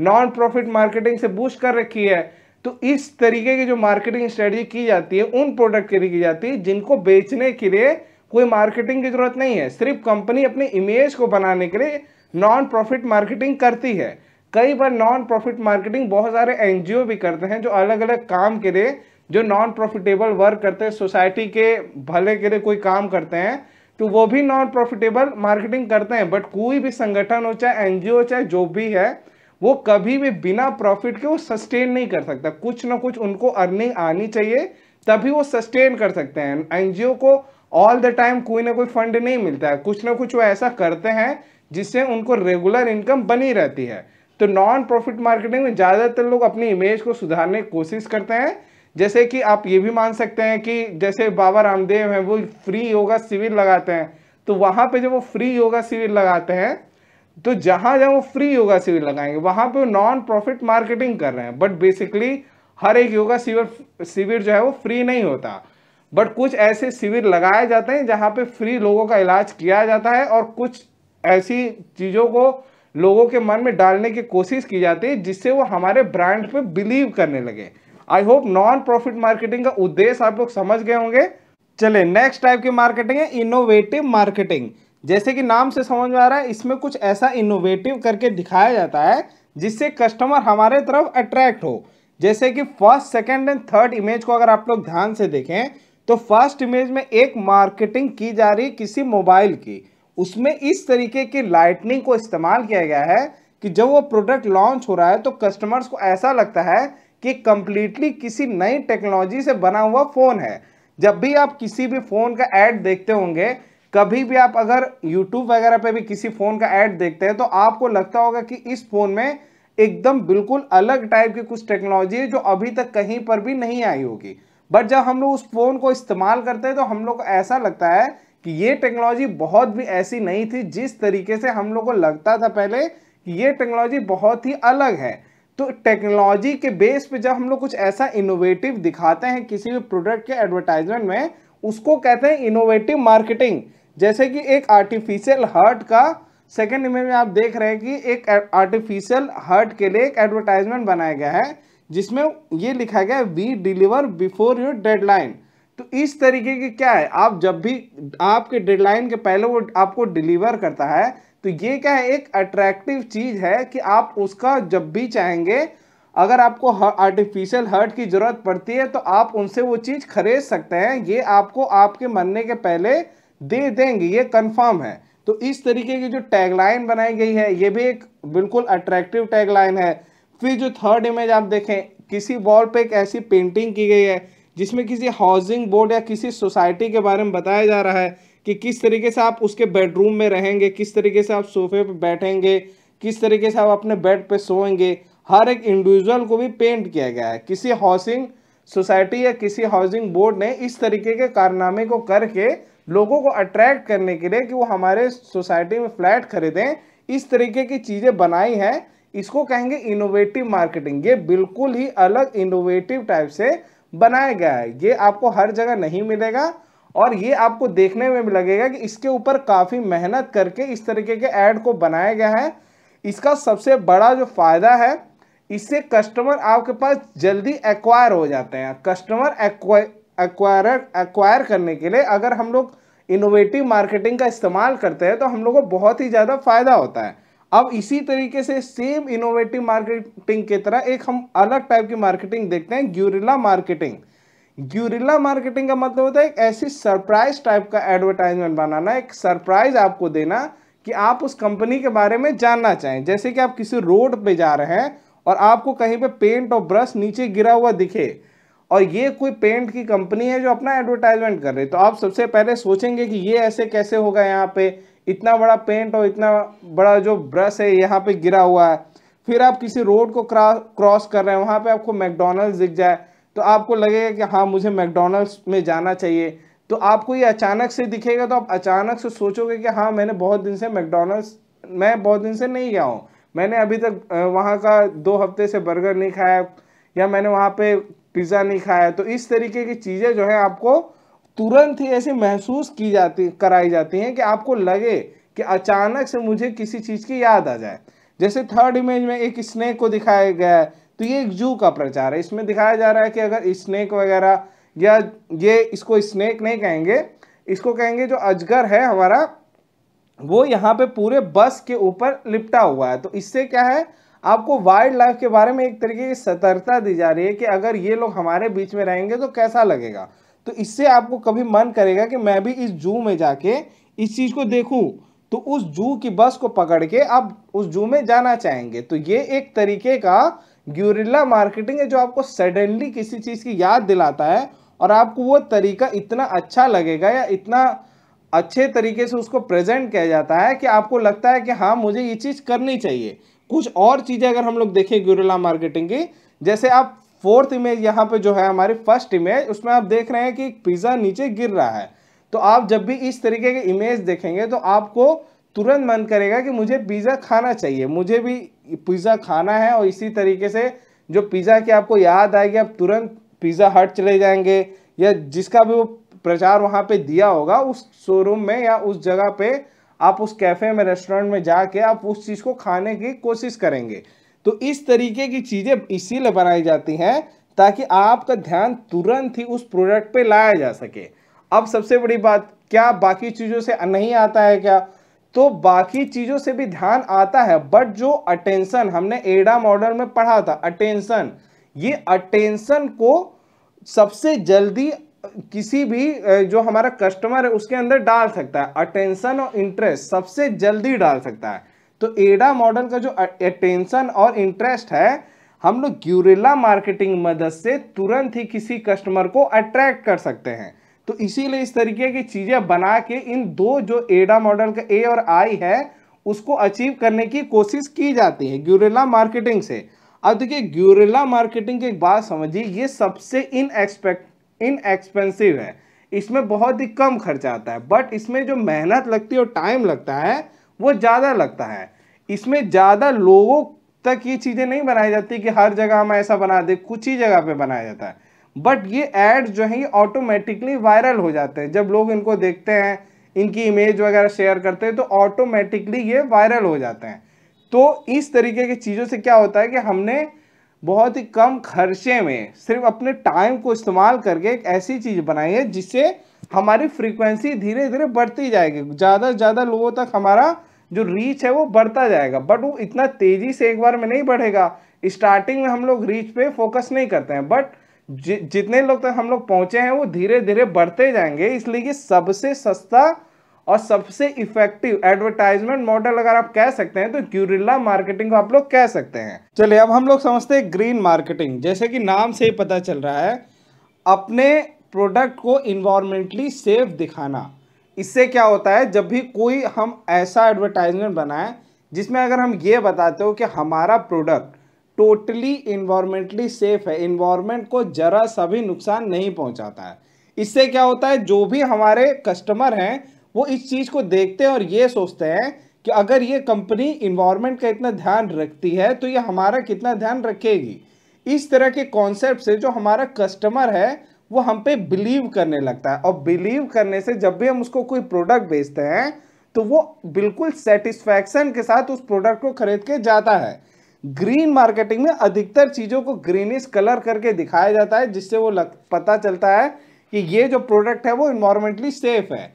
नॉन प्रॉफिट मार्केटिंग से बूस्ट कर रखी है तो इस तरीके की जो मार्केटिंग स्ट्रेटी की जाती है उन प्रोडक्ट के लिए की जाती है जिनको बेचने के लिए कोई मार्केटिंग की जरूरत नहीं है सिर्फ कंपनी अपनी इमेज को बनाने के लिए नॉन प्रॉफिट मार्केटिंग करती है कई बार नॉन प्रॉफिट मार्केटिंग बहुत सारे एनजीओ भी करते हैं जो अलग अलग काम के लिए जो नॉन प्रॉफिटेबल वर्क करते हैं सोसाइटी के भले के लिए कोई काम करते हैं तो वो भी नॉन प्रॉफिटेबल मार्केटिंग करते हैं बट कोई भी संगठन हो चाहे एन हो चाहे जो भी है वो कभी भी बिना प्रॉफिट के वो सस्टेन नहीं कर सकता कुछ ना कुछ उनको अर्निंग आनी चाहिए तभी वो सस्टेन कर सकते हैं एन को ऑल द टाइम कोई ना कोई फंड नहीं मिलता है कुछ ना कुछ वो ऐसा करते हैं जिससे उनको रेगुलर इनकम बनी रहती है तो नॉन प्रॉफिट मार्केटिंग में ज़्यादातर लोग अपनी इमेज को सुधारने की कोशिश करते हैं जैसे कि आप ये भी मान सकते हैं कि जैसे बाबा रामदेव हैं वो फ्री योगा शिविर लगाते हैं तो वहाँ पे जब वो फ्री योगा शिविर लगाते हैं तो जहाँ जहाँ वो फ्री योगा शिविर लगाएंगे वहाँ पे वो नॉन प्रॉफिट मार्केटिंग कर रहे हैं बट बेसिकली हर एक योगा शिविर शिविर जो है वो फ्री नहीं होता बट कुछ ऐसे शिविर लगाए जाते हैं जहाँ पे फ्री लोगों का इलाज किया जाता है और कुछ ऐसी चीज़ों को लोगों के मन में डालने की कोशिश की जाती है जिससे वो हमारे ब्रांड पे बिलीव करने लगे I hope non profit marketing का उद्देश्य आप लोग समझ गए होंगे चले नेक्स्ट टाइप की मार्केटिंग है इनोवेटिव मार्केटिंग जैसे कि नाम से समझ में आ रहा है इसमें कुछ ऐसा इनोवेटिव करके दिखाया जाता है जिससे कस्टमर हमारे तरफ अट्रैक्ट हो जैसे कि first second and third image को अगर आप लोग ध्यान से देखें तो फर्स्ट इमेज में एक मार्केटिंग की जा रही किसी मोबाइल की उसमें इस तरीके की लाइटनिंग को इस्तेमाल किया गया है कि जब वो प्रोडक्ट लॉन्च हो रहा है तो कस्टमर्स को ऐसा लगता है कि कंप्लीटली किसी नई टेक्नोलॉजी से बना हुआ फ़ोन है जब भी आप किसी भी फ़ोन का ऐड देखते होंगे कभी भी आप अगर यूट्यूब वगैरह पे भी किसी फ़ोन का एड देखते हैं तो आपको लगता होगा कि इस फ़ोन में एकदम बिल्कुल अलग टाइप की कुछ टेक्नोलॉजी है जो अभी तक कहीं पर भी नहीं आई होगी बट जब हम लोग उस फ़ोन को इस्तेमाल करते हैं तो हम लोग को ऐसा लगता है कि ये टेक्नोलॉजी बहुत भी ऐसी नहीं थी जिस तरीके से हम लोग को लगता था पहले कि ये टेक्नोलॉजी बहुत ही अलग है तो टेक्नोलॉजी के बेस पे जब हम लोग कुछ ऐसा इनोवेटिव दिखाते हैं किसी भी प्रोडक्ट के एडवर्टाइजमेंट में उसको कहते हैं इनोवेटिव मार्केटिंग जैसे कि एक आर्टिफिशियल हार्ट का सेकेंड इमेज में आप देख रहे हैं कि एक आर्टिफिशियल हार्ट के लिए एक एडवर्टाइजमेंट बनाया गया है जिसमें ये लिखा गया है we deliver before your deadline तो इस तरीके की क्या है आप जब भी आपके डेडलाइन के पहले वो आपको डिलीवर करता है तो ये क्या है एक अट्रैक्टिव चीज़ है कि आप उसका जब भी चाहेंगे अगर आपको आर्टिफिशियल हर्ट की ज़रूरत पड़ती है तो आप उनसे वो चीज़ खरीद सकते हैं ये आपको आपके मरने के पहले दे देंगे ये कंफर्म है तो इस तरीके की जो टैगलाइन बनाई गई है ये भी एक बिल्कुल अट्रैक्टिव टैगलाइन है फिर जो थर्ड इमेज आप देखें किसी वॉल पे एक ऐसी पेंटिंग की गई है जिसमें किसी हाउसिंग बोर्ड या किसी सोसाइटी के बारे में बताया जा रहा है कि किस तरीके से आप उसके बेडरूम में रहेंगे किस तरीके से आप सोफे पर बैठेंगे किस तरीके से आप अपने बेड पर सोएंगे हर एक इंडिविजुअल को भी पेंट किया गया है किसी हाउसिंग सोसाइटी या किसी हाउसिंग बोर्ड ने इस तरीके के कारनामे को करके लोगों को अट्रैक्ट करने के लिए कि वो हमारे सोसाइटी में फ्लैट खरीदें इस तरीके की चीज़ें बनाई हैं इसको कहेंगे इनोवेटिव मार्केटिंग ये बिल्कुल ही अलग इनोवेटिव टाइप से बनाया गया है ये आपको हर जगह नहीं मिलेगा और ये आपको देखने में भी लगेगा कि इसके ऊपर काफ़ी मेहनत करके इस तरीके के ऐड को बनाया गया है इसका सबसे बड़ा जो फ़ायदा है इससे कस्टमर आपके पास जल्दी एक्वायर हो जाते हैं कस्टमर एक्वायर एक्वायर करने के लिए अगर हम लोग इनोवेटिव मार्केटिंग का इस्तेमाल करते हैं तो हम लोग को बहुत ही ज़्यादा फ़ायदा होता है अब इसी तरीके से सेम इनोवेटिव मार्केटिंग की तरह एक हम अलग टाइप की मार्केटिंग देखते हैं ग्यूरिला मार्केटिंग ग्यूरिल्ला मार्केटिंग का मतलब होता है एक ऐसी सरप्राइज टाइप का एडवर्टाइजमेंट बनाना एक सरप्राइज आपको देना कि आप उस कंपनी के बारे में जानना चाहें जैसे कि आप किसी रोड पे जा रहे हैं और आपको कहीं पे पेंट और ब्रश नीचे गिरा हुआ दिखे और ये कोई पेंट की कंपनी है जो अपना एडवर्टाइजमेंट कर रही है तो आप सबसे पहले सोचेंगे कि ये ऐसे कैसे होगा यहाँ पे इतना बड़ा पेंट और इतना बड़ा जो ब्रश है यहाँ पे गिरा हुआ है फिर आप किसी रोड को क्रॉस कर रहे हैं वहाँ पे आपको मैकडोनल्ड दिख जाए तो आपको लगेगा कि हाँ मुझे मैकडोनल्ड्स में जाना चाहिए तो आपको ये अचानक से दिखेगा तो आप अचानक से सोचोगे कि हाँ मैंने बहुत दिन से मैकडोनल्ड्स मैं बहुत दिन से नहीं गया हूँ मैंने अभी तक वहाँ का दो हफ्ते से बर्गर नहीं खाया या मैंने वहाँ पे पिज़्ज़ा नहीं खाया तो इस तरीके की चीज़ें जो है आपको तुरंत ही ऐसी महसूस की जाती कराई जाती हैं कि आपको लगे कि अचानक से मुझे किसी चीज़ की याद आ जाए जैसे थर्ड इमेज में एक स्नेक को दिखाया गया है तो ये एक जू का प्रचार है इसमें दिखाया जा रहा है कि अगर स्नेक वगैरह या ये इसको स्नेक नहीं कहेंगे इसको कहेंगे जो अजगर है हमारा वो यहाँ पे पूरे बस के ऊपर लिपटा हुआ है तो इससे क्या है आपको वाइल्ड लाइफ के बारे में एक तरीके की सतर्कता दी जा रही है कि अगर ये लोग हमारे बीच में रहेंगे तो कैसा लगेगा तो इससे आपको कभी मन करेगा कि मैं भी इस जू में जाके इस चीज़ को देखूं तो उस जू की बस को पकड़ के आप उस जू में जाना चाहेंगे तो ये एक तरीके का ग्यूरिल्ला मार्केटिंग है जो आपको सडनली किसी चीज़ की याद दिलाता है और आपको वो तरीका इतना अच्छा लगेगा या इतना अच्छे तरीके से उसको प्रेजेंट किया जाता है कि आपको लगता है कि हाँ मुझे ये चीज़ करनी चाहिए कुछ और चीज़ें अगर हम लोग देखें ग्यूरिला मार्केटिंग की जैसे आप फोर्थ इमेज यहाँ पर जो है हमारी फर्स्ट इमेज उसमें आप देख रहे हैं कि पिज़्ज़ा नीचे गिर रहा है तो आप जब भी इस तरीके के इमेज देखेंगे तो आपको तुरंत मन करेगा कि मुझे पिज़्ज़ा खाना चाहिए मुझे भी पिज़्ज़ा खाना है और इसी तरीके से जो पिज़्ज़ा की आपको याद आएगी आप तुरंत पिज़्ज़ा हट चले जाएंगे या जिसका भी वो प्रचार वहाँ पे दिया होगा उस शोरूम में या उस जगह पे आप उस कैफ़े में रेस्टोरेंट में जाके आप उस चीज़ को खाने की कोशिश करेंगे तो इस तरीके की चीज़ें इसीलिए बनाई जाती हैं ताकि आपका ध्यान तुरंत ही उस प्रोडक्ट पे लाया जा सके अब सबसे बड़ी बात क्या बाकी चीज़ों से नहीं आता है क्या तो बाकी चीज़ों से भी ध्यान आता है बट जो अटेंशन हमने एडा मॉडल में पढ़ा था अटेंशन ये अटेंशन को सबसे जल्दी किसी भी जो हमारा कस्टमर है उसके अंदर डाल सकता है अटेंशन और इंटरेस्ट सबसे जल्दी डाल सकता है तो एडा मॉडल का जो अटेंशन और इंटरेस्ट है हम लोग ग्यूरेला मार्केटिंग मदद से तुरंत ही किसी कस्टमर को अट्रैक्ट कर सकते हैं तो इसीलिए इस तरीके की चीज़ें बना के इन दो जो एडा मॉडल का ए और आई है उसको अचीव करने की कोशिश की जाती है ग्यूरेला मार्केटिंग से अब देखिए ग्यूरेला मार्केटिंग की एक बात समझिए ये सबसे इन एक्सपेक्ट इन एक्सपेंसिव है इसमें बहुत ही कम खर्चा आता है बट इसमें जो मेहनत लगती है और टाइम लगता है वो ज़्यादा लगता है इसमें ज़्यादा लोगों तक ये चीज़ें नहीं बनाई जाती कि हर जगह हम ऐसा बना दें कुछ ही जगह पर बनाया जाता है बट ये एड्स जो हैं ये ऑटोमेटिकली वायरल हो जाते हैं जब लोग इनको देखते हैं इनकी इमेज वगैरह शेयर करते हैं तो ऑटोमेटिकली ये वायरल हो जाते हैं तो इस तरीके की चीज़ों से क्या होता है कि हमने बहुत ही कम खर्चे में सिर्फ अपने टाइम को इस्तेमाल करके एक ऐसी चीज़ बनाई है जिससे हमारी फ्रीक्वेंसी धीरे धीरे बढ़ती जाएगी ज़्यादा से ज़्यादा लोगों तक हमारा जो रीच है वो बढ़ता जाएगा बट वो इतना तेज़ी से एक बार में नहीं बढ़ेगा स्टार्टिंग में हम लोग रीच पे फोकस नहीं करते हैं बट जि, जितने लोग तक हम लोग पहुँचे हैं वो धीरे धीरे बढ़ते जाएंगे इसलिए कि सबसे सस्ता और सबसे इफेक्टिव एडवर्टाइजमेंट मॉडल अगर आप कह सकते हैं तो क्यूरिल्ला मार्केटिंग को आप लोग कह सकते हैं चलिए अब हम लोग समझते हैं ग्रीन मार्केटिंग जैसे कि नाम से ही पता चल रहा है अपने प्रोडक्ट को इन्वायरमेंटली सेफ दिखाना इससे क्या होता है जब भी कोई हम ऐसा एडवर्टाइजमेंट बनाए जिसमें अगर हम ये बताते हो कि हमारा प्रोडक्ट टोटली इन्वायरमेंटली सेफ है इन्वायरमेंट को जरा सा भी नुकसान नहीं पहुंचाता है इससे क्या होता है जो भी हमारे कस्टमर हैं वो इस चीज़ को देखते हैं और ये सोचते हैं कि अगर ये कंपनी इन्वायरमेंट का इतना ध्यान रखती है तो ये हमारा कितना ध्यान रखेगी इस तरह के कॉन्सेप्ट से जो हमारा कस्टमर है वो हम पे बिलीव करने लगता है और बिलीव करने से जब भी हम उसको कोई प्रोडक्ट बेचते हैं तो वो बिल्कुल सेटिस्फैक्शन के साथ उस प्रोडक्ट को खरीद के जाता है ग्रीन मार्केटिंग में अधिकतर चीज़ों को ग्रीनिश कलर करके दिखाया जाता है जिससे वो लग, पता चलता है कि ये जो प्रोडक्ट है वो इन्वायरमेंटली सेफ है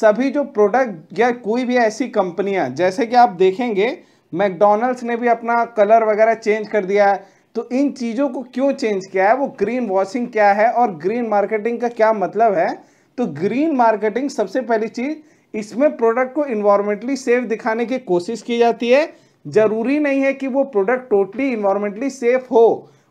सभी जो प्रोडक्ट या कोई भी ऐसी कंपनियां जैसे कि आप देखेंगे मैकडोनल्ड्स ने भी अपना कलर वगैरह चेंज कर दिया है तो इन चीज़ों को क्यों चेंज किया है वो ग्रीन वॉशिंग क्या है और ग्रीन मार्केटिंग का क्या मतलब है तो ग्रीन मार्केटिंग सबसे पहली चीज़ इसमें प्रोडक्ट को इन्वायरमेंटली सेफ दिखाने की कोशिश की जाती है ज़रूरी नहीं है कि वो प्रोडक्ट टोटली इन्वायरमेंटली सेफ हो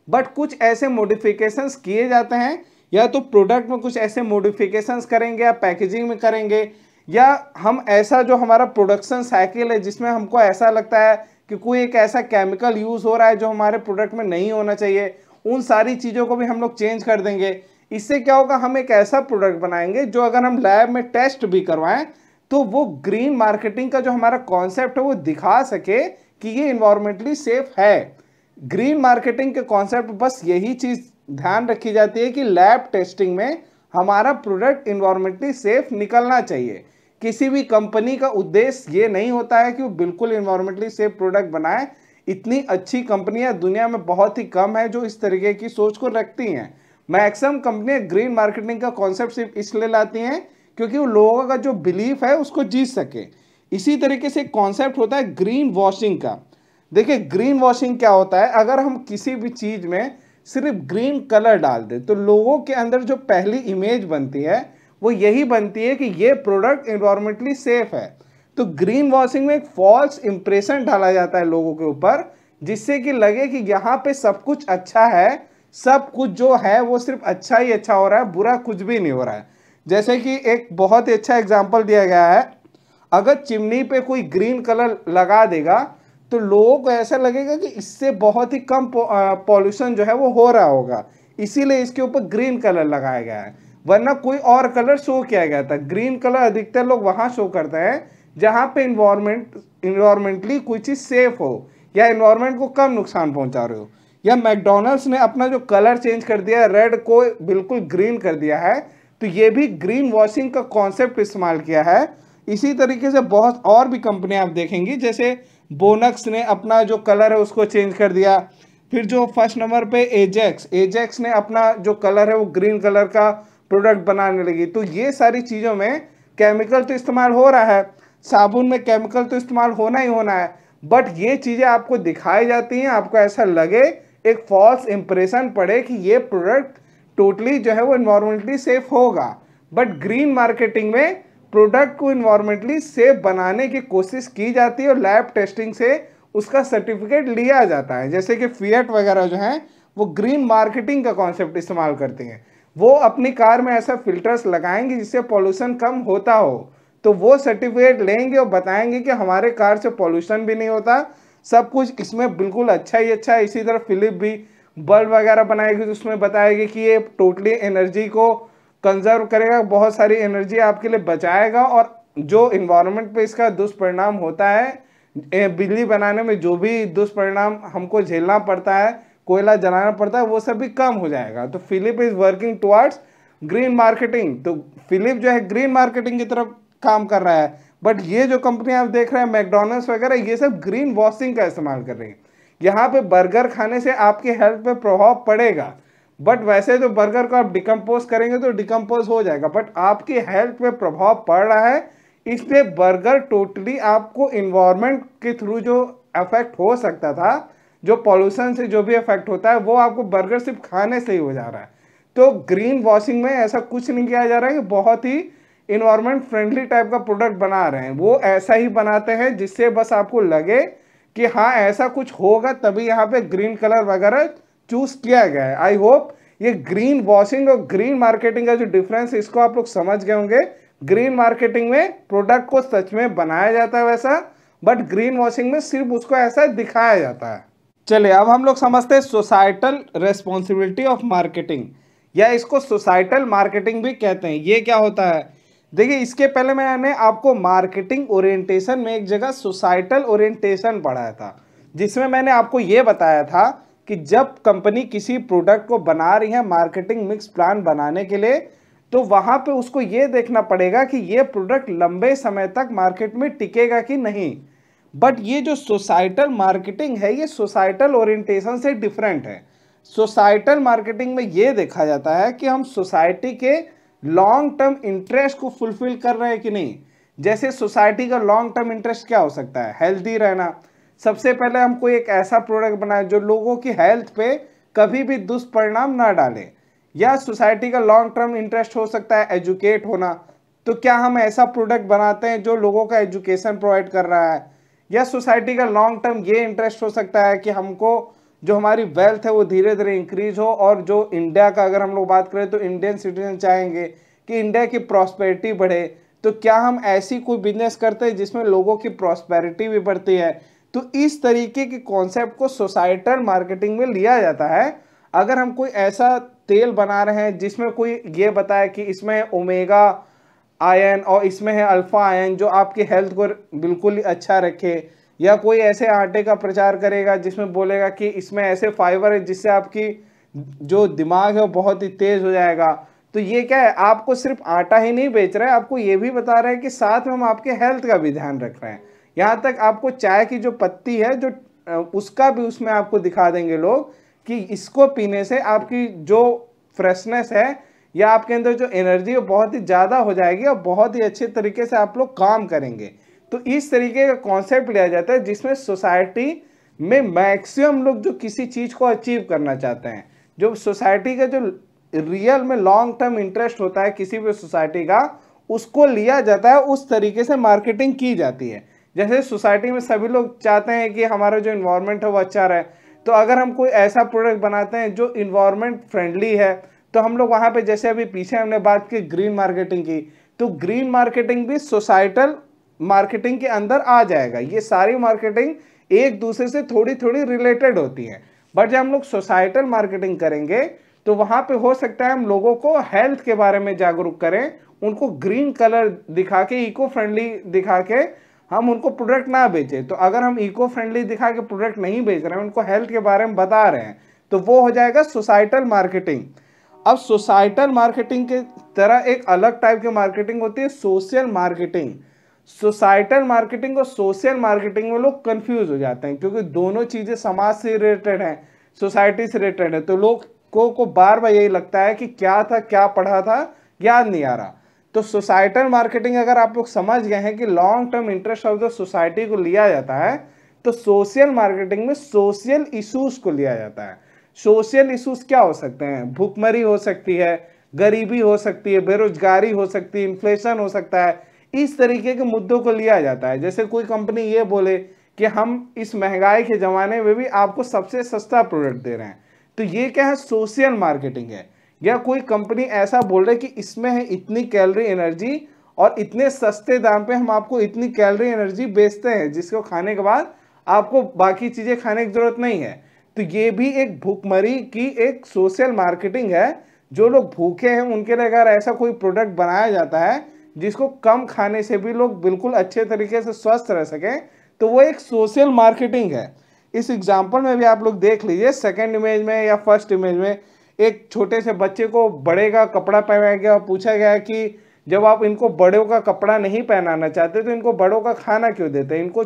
बट कुछ ऐसे मोडिफिकेशंस किए जाते हैं या तो प्रोडक्ट में कुछ ऐसे मोडिफिकेशंस करेंगे या पैकेजिंग में करेंगे या हम ऐसा जो हमारा प्रोडक्शन साइकिल है जिसमें हमको ऐसा लगता है कि कोई एक ऐसा केमिकल यूज़ हो रहा है जो हमारे प्रोडक्ट में नहीं होना चाहिए उन सारी चीज़ों को भी हम लोग चेंज कर देंगे इससे क्या होगा हम एक ऐसा प्रोडक्ट बनाएंगे जो अगर हम लैब में टेस्ट भी करवाएं तो वो ग्रीन मार्केटिंग का जो हमारा कॉन्सेप्ट है वो दिखा सके कि ये इन्वायरमेंटली सेफ है ग्रीन मार्केटिंग के कॉन्सेप्ट बस यही चीज़ ध्यान रखी जाती है कि लैब टेस्टिंग में हमारा प्रोडक्ट इन्वायरमेंटली सेफ निकलना चाहिए किसी भी कंपनी का उद्देश्य ये नहीं होता है कि वो बिल्कुल इन्वायरमेंटली सेफ प्रोडक्ट बनाए इतनी अच्छी कंपनियां दुनिया में बहुत ही कम है जो इस तरीके की सोच को रखती हैं मैक्सिमम कंपनियां ग्रीन मार्केटिंग का कॉन्सेप्ट सिर्फ इसलिए लाती हैं क्योंकि वो लोगों का जो बिलीफ है उसको जीत सके इसी तरीके से कॉन्सेप्ट होता है ग्रीन वॉशिंग का देखिए ग्रीन वॉशिंग क्या होता है अगर हम किसी भी चीज़ में सिर्फ ग्रीन कलर डाल दें तो लोगों के अंदर जो पहली इमेज बनती है वो यही बनती है कि ये प्रोडक्ट इन्वायरमेंटली सेफ है तो ग्रीन वॉशिंग में एक फॉल्स इंप्रेशन डाला जाता है लोगों के ऊपर जिससे कि लगे कि यहाँ पे सब कुछ अच्छा है सब कुछ जो है वो सिर्फ अच्छा ही अच्छा हो रहा है बुरा कुछ भी नहीं हो रहा है जैसे कि एक बहुत ही अच्छा एग्जाम्पल दिया गया है अगर चिमनी पे कोई ग्रीन कलर लगा देगा तो लोगों को ऐसा लगेगा कि इससे बहुत ही कम पॉल्यूशन जो है वो हो रहा होगा इसीलिए इसके ऊपर ग्रीन कलर लगाया गया है वरना कोई और कलर शो किया गया था ग्रीन कलर अधिकतर लोग वहाँ शो करते हैं जहाँ पे इन्वामेंट इन्वामेंटली कोई चीज़ सेफ हो या इन्वामेंट को कम नुकसान पहुँचा रहे हो या मैकडोनल्ड्स ने अपना जो कलर चेंज कर दिया है रेड को बिल्कुल ग्रीन कर दिया है तो ये भी ग्रीन वॉशिंग का कॉन्सेप्ट इस्तेमाल किया है इसी तरीके से बहुत और भी कंपनियां आप देखेंगी जैसे बोनक्स ने अपना जो कलर है उसको चेंज कर दिया फिर जो फर्स्ट नंबर पे एजेक्स एजेक्स ने अपना जो कलर है वो ग्रीन कलर का प्रोडक्ट बनाने लगी तो ये सारी चीज़ों में केमिकल तो इस्तेमाल हो रहा है साबुन में केमिकल तो इस्तेमाल होना ही होना है बट ये चीज़ें आपको दिखाई जाती हैं आपको ऐसा लगे एक फॉल्स इम्प्रेशन पड़े कि ये प्रोडक्ट टोटली जो है वो इन्वायरमेंटली सेफ होगा बट ग्रीन मार्केटिंग में प्रोडक्ट को इन्वायरमेंटली सेफ बनाने की कोशिश की जाती है और लैब टेस्टिंग से उसका सर्टिफिकेट लिया जाता है जैसे कि फियट वगैरह जो हैं वो ग्रीन मार्केटिंग का कॉन्सेप्ट इस्तेमाल करते हैं वो अपनी कार में ऐसा फिल्टर्स लगाएंगे जिससे पॉल्यूशन कम होता हो तो वो सर्टिफिकेट लेंगे और बताएंगे कि हमारे कार से पॉल्यूशन भी नहीं होता सब कुछ इसमें बिल्कुल अच्छा ही अच्छा है इसी तरह फिलिप भी बल्ब वगैरह बनाएगी तो उसमें बताएगी कि ये टोटली एनर्जी को कंजर्व करेगा बहुत सारी एनर्जी आपके लिए बचाएगा और जो इन्वायरमेंट पे इसका दुष्परिणाम होता है बिजली बनाने में जो भी दुष्परिणाम हमको झेलना पड़ता है कोयला जलाना पड़ता है वो सब भी कम हो जाएगा तो Philip is working towards green marketing तो फिलिप जो है ग्रीन मार्केटिंग की तरफ काम कर रहा है बट ये जो कंपनी आप देख रहे हैं मैकडोनल्ड्स वगैरह ये सब ग्रीन वॉशिंग का इस्तेमाल कर रही है यहाँ पे बर्गर खाने से आपके हेल्थ पे प्रभाव पड़ेगा बट वैसे तो बर्गर को आप डिकम्पोज करेंगे तो डिकम्पोज हो जाएगा बट आपकी हेल्थ पे प्रभाव पड़ रहा है इसलिए बर्गर टोटली आपको इन्वायरमेंट के थ्रू जो अफेक्ट हो सकता था जो पॉल्यूशन से जो भी अफेक्ट होता है वो आपको बर्गर सिर्फ खाने से ही हो जा रहा है तो ग्रीन वॉशिंग में ऐसा कुछ नहीं किया जा रहा है कि बहुत ही इन्वायरमेंट फ्रेंडली टाइप का प्रोडक्ट बना रहे हैं वो ऐसा ही बनाते हैं जिससे बस आपको लगे कि हाँ ऐसा कुछ होगा तभी यहाँ पे ग्रीन कलर वगैरह चूज किया गया है आई होप ये ग्रीन वॉशिंग और ग्रीन मार्केटिंग का जो डिफरेंस इसको आप लोग समझ गए होंगे ग्रीन मार्केटिंग में प्रोडक्ट को सच में बनाया जाता है वैसा बट ग्रीन वॉशिंग में सिर्फ उसको ऐसा दिखाया जाता है चलिए अब हम लोग समझते हैं सोसाइटल रेस्पॉन्सिबिलिटी ऑफ मार्केटिंग या इसको सोसाइटल मार्केटिंग भी कहते हैं ये क्या होता है देखिए इसके पहले मैंने आपको मार्केटिंग ओरिएंटेशन में एक जगह सोसाइटल ओरिएंटेशन पढ़ाया था जिसमें मैंने आपको ये बताया था कि जब कंपनी किसी प्रोडक्ट को बना रही है मार्केटिंग मिक्स प्लान बनाने के लिए तो वहां पे उसको ये देखना पड़ेगा कि ये प्रोडक्ट लंबे समय तक मार्केट में टिकेगा कि नहीं बट ये जो सोसाइटल मार्केटिंग है ये सोसाइटल ओरिएंटेशन से डिफरेंट है सोसाइटल मार्केटिंग में ये देखा जाता है कि हम सोसाइटी के लॉन्ग टर्म इंटरेस्ट को फुलफिल कर रहे हैं कि नहीं जैसे सोसाइटी का लॉन्ग टर्म इंटरेस्ट क्या हो सकता है हेल्दी रहना सबसे पहले हम कोई एक ऐसा प्रोडक्ट बनाए जो लोगों की हेल्थ पे कभी भी दुष्परिणाम ना डाले या सोसाइटी का लॉन्ग टर्म इंटरेस्ट हो सकता है एजुकेट होना तो क्या हम ऐसा प्रोडक्ट बनाते हैं जो लोगों का एजुकेशन प्रोवाइड कर रहा है या सोसाइटी का लॉन्ग टर्म ये इंटरेस्ट हो सकता है कि हमको जो हमारी वेल्थ है वो धीरे धीरे इंक्रीज हो और जो इंडिया का अगर हम लोग बात करें तो इंडियन सिटीजन चाहेंगे कि इंडिया की प्रॉस्पेरिटी बढ़े तो क्या हम ऐसी कोई बिजनेस करते हैं जिसमें लोगों की प्रॉस्पेरिटी भी बढ़ती है तो इस तरीके के कॉन्सेप्ट को सोसाइटल मार्केटिंग में लिया जाता है अगर हम कोई ऐसा तेल बना रहे हैं जिसमें कोई ये बताए कि इसमें ओमेगा आयन और इसमें है अल्फ़ा आयन जो आपकी हेल्थ को बिल्कुल अच्छा रखे या कोई ऐसे आटे का प्रचार करेगा जिसमें बोलेगा कि इसमें ऐसे फाइबर है जिससे आपकी जो दिमाग है वो बहुत ही तेज़ हो जाएगा तो ये क्या है आपको सिर्फ आटा ही नहीं बेच रहे हैं आपको ये भी बता रहे हैं कि साथ में हम आपके हेल्थ का भी ध्यान रख रहे हैं यहाँ तक आपको चाय की जो पत्ती है जो उसका भी उसमें आपको दिखा देंगे लोग कि इसको पीने से आपकी जो फ्रेशनेस है या आपके अंदर जो एनर्जी है बहुत ही ज़्यादा हो जाएगी और बहुत ही अच्छे तरीके से आप लोग काम करेंगे तो इस तरीके का कॉन्सेप्ट लिया जाता है जिसमें सोसाइटी में मैक्सिमम लोग जो किसी चीज़ को अचीव करना चाहते हैं जो सोसाइटी का जो रियल में लॉन्ग टर्म इंटरेस्ट होता है किसी भी सोसाइटी का उसको लिया जाता है उस तरीके से मार्केटिंग की जाती है जैसे सोसाइटी में सभी लोग चाहते हैं कि हमारा जो इन्वायरमेंट है वो अच्छा रहे तो अगर हम कोई ऐसा प्रोडक्ट बनाते हैं जो इन्वायरमेंट फ्रेंडली है तो हम लोग वहाँ पे जैसे अभी पीछे हमने बात की ग्रीन मार्केटिंग की तो ग्रीन मार्केटिंग भी सोसाइटल मार्केटिंग के अंदर आ जाएगा ये सारी मार्केटिंग एक दूसरे से थोड़ी थोड़ी रिलेटेड होती है बट जब हम लोग सोसाइटल मार्केटिंग करेंगे तो वहाँ पे हो सकता है हम लोगों को हेल्थ के बारे में जागरूक करें उनको ग्रीन कलर दिखा के इको फ्रेंडली दिखा के हम उनको प्रोडक्ट ना बेचें तो अगर हम इको फ्रेंडली दिखा के प्रोडक्ट नहीं बेच रहे हैं उनको हेल्थ के बारे में बता रहे हैं तो वो हो जाएगा सोसाइटल मार्केटिंग अब सोसाइटल मार्केटिंग के तरह एक अलग टाइप की मार्केटिंग होती है सोशल मार्केटिंग सोसाइटल मार्केटिंग और सोशल मार्केटिंग में लोग कन्फ्यूज़ हो जाते हैं क्योंकि दोनों चीज़ें समाज से रिलेटेड हैं सोसाइटी से रिलेटेड है तो लोग को को बार बार यही लगता है कि क्या था क्या पढ़ा था याद नहीं आ रहा तो सोसाइटल मार्केटिंग अगर आप लोग समझ गए हैं कि long term interest of the society को लिया जाता है तो सोशल मार्केटिंग में सोशल इशूज को लिया जाता है सोशल इशूज क्या हो सकते हैं भूखमरी हो सकती है गरीबी हो सकती है बेरोजगारी हो सकती है इन्फ्लेशन हो सकता है इस तरीके के मुद्दों को लिया जाता है जैसे कोई कंपनी ये बोले कि हम इस महंगाई के ज़माने में भी आपको सबसे सस्ता प्रोडक्ट दे रहे हैं तो ये क्या है सोशल मार्केटिंग है या कोई कंपनी ऐसा बोल रहा है कि इसमें है इतनी कैलोरी एनर्जी और इतने सस्ते दाम पे हम आपको इतनी कैलोरी एनर्जी बेचते हैं जिसको खाने के बाद आपको बाकी चीज़ें खाने की ज़रूरत नहीं है तो ये भी एक भूखमरी की एक सोशल मार्केटिंग है जो लोग भूखे हैं उनके लिए अगर ऐसा कोई प्रोडक्ट बनाया जाता है जिसको कम खाने से भी लोग बिल्कुल अच्छे तरीके से स्वस्थ रह सकें तो वो एक सोशल मार्केटिंग है इस एग्जाम्पल में भी आप लोग देख लीजिए सेकेंड इमेज में या फर्स्ट इमेज में एक छोटे से बच्चे को बड़े का कपड़ा पहनाया गया और पूछा गया कि जब आप इनको बड़ों का कपड़ा नहीं पहनाना चाहते तो इनको बड़ों का खाना क्यों देते हैं इनको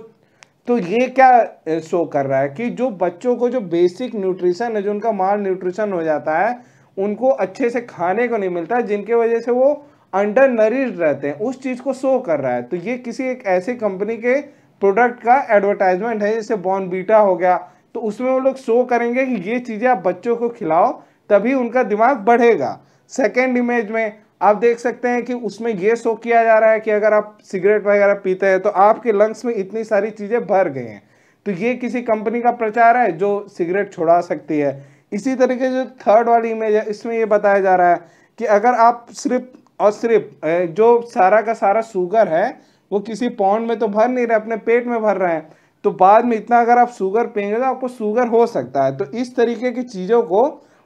तो ये क्या शो कर रहा है कि जो बच्चों को जो बेसिक न्यूट्रिशन है जो उनका माल न्यूट्रिशन हो जाता है उनको अच्छे से खाने को नहीं मिलता जिनके वजह से वो अंडर नरिश रहते हैं उस चीज़ को शो कर रहा है तो ये किसी एक ऐसी कंपनी के प्रोडक्ट का एडवर्टाइजमेंट है जैसे बॉर्नबीटा हो गया तो उसमें वो लोग शो करेंगे कि ये चीज़ें आप बच्चों को खिलाओ तभी उनका दिमाग बढ़ेगा सेकेंड इमेज में आप देख सकते हैं कि उसमें ये शो किया जा रहा है कि अगर आप सिगरेट वगैरह पीते हैं तो आपके लंग्स में इतनी सारी चीज़ें भर गई हैं तो ये किसी कंपनी का प्रचार है जो सिगरेट छुड़ा सकती है इसी तरीके जो थर्ड वाली इमेज है इसमें ये बताया जा रहा है कि अगर आप सिर्फ और सिर्फ जो सारा का सारा शुगर है वो किसी पौंड में तो भर नहीं रहे अपने पेट में भर रहे हैं तो बाद में इतना अगर आप शुगर पियेंगे तो आपको शुगर हो सकता है तो इस तरीके की चीज़ों को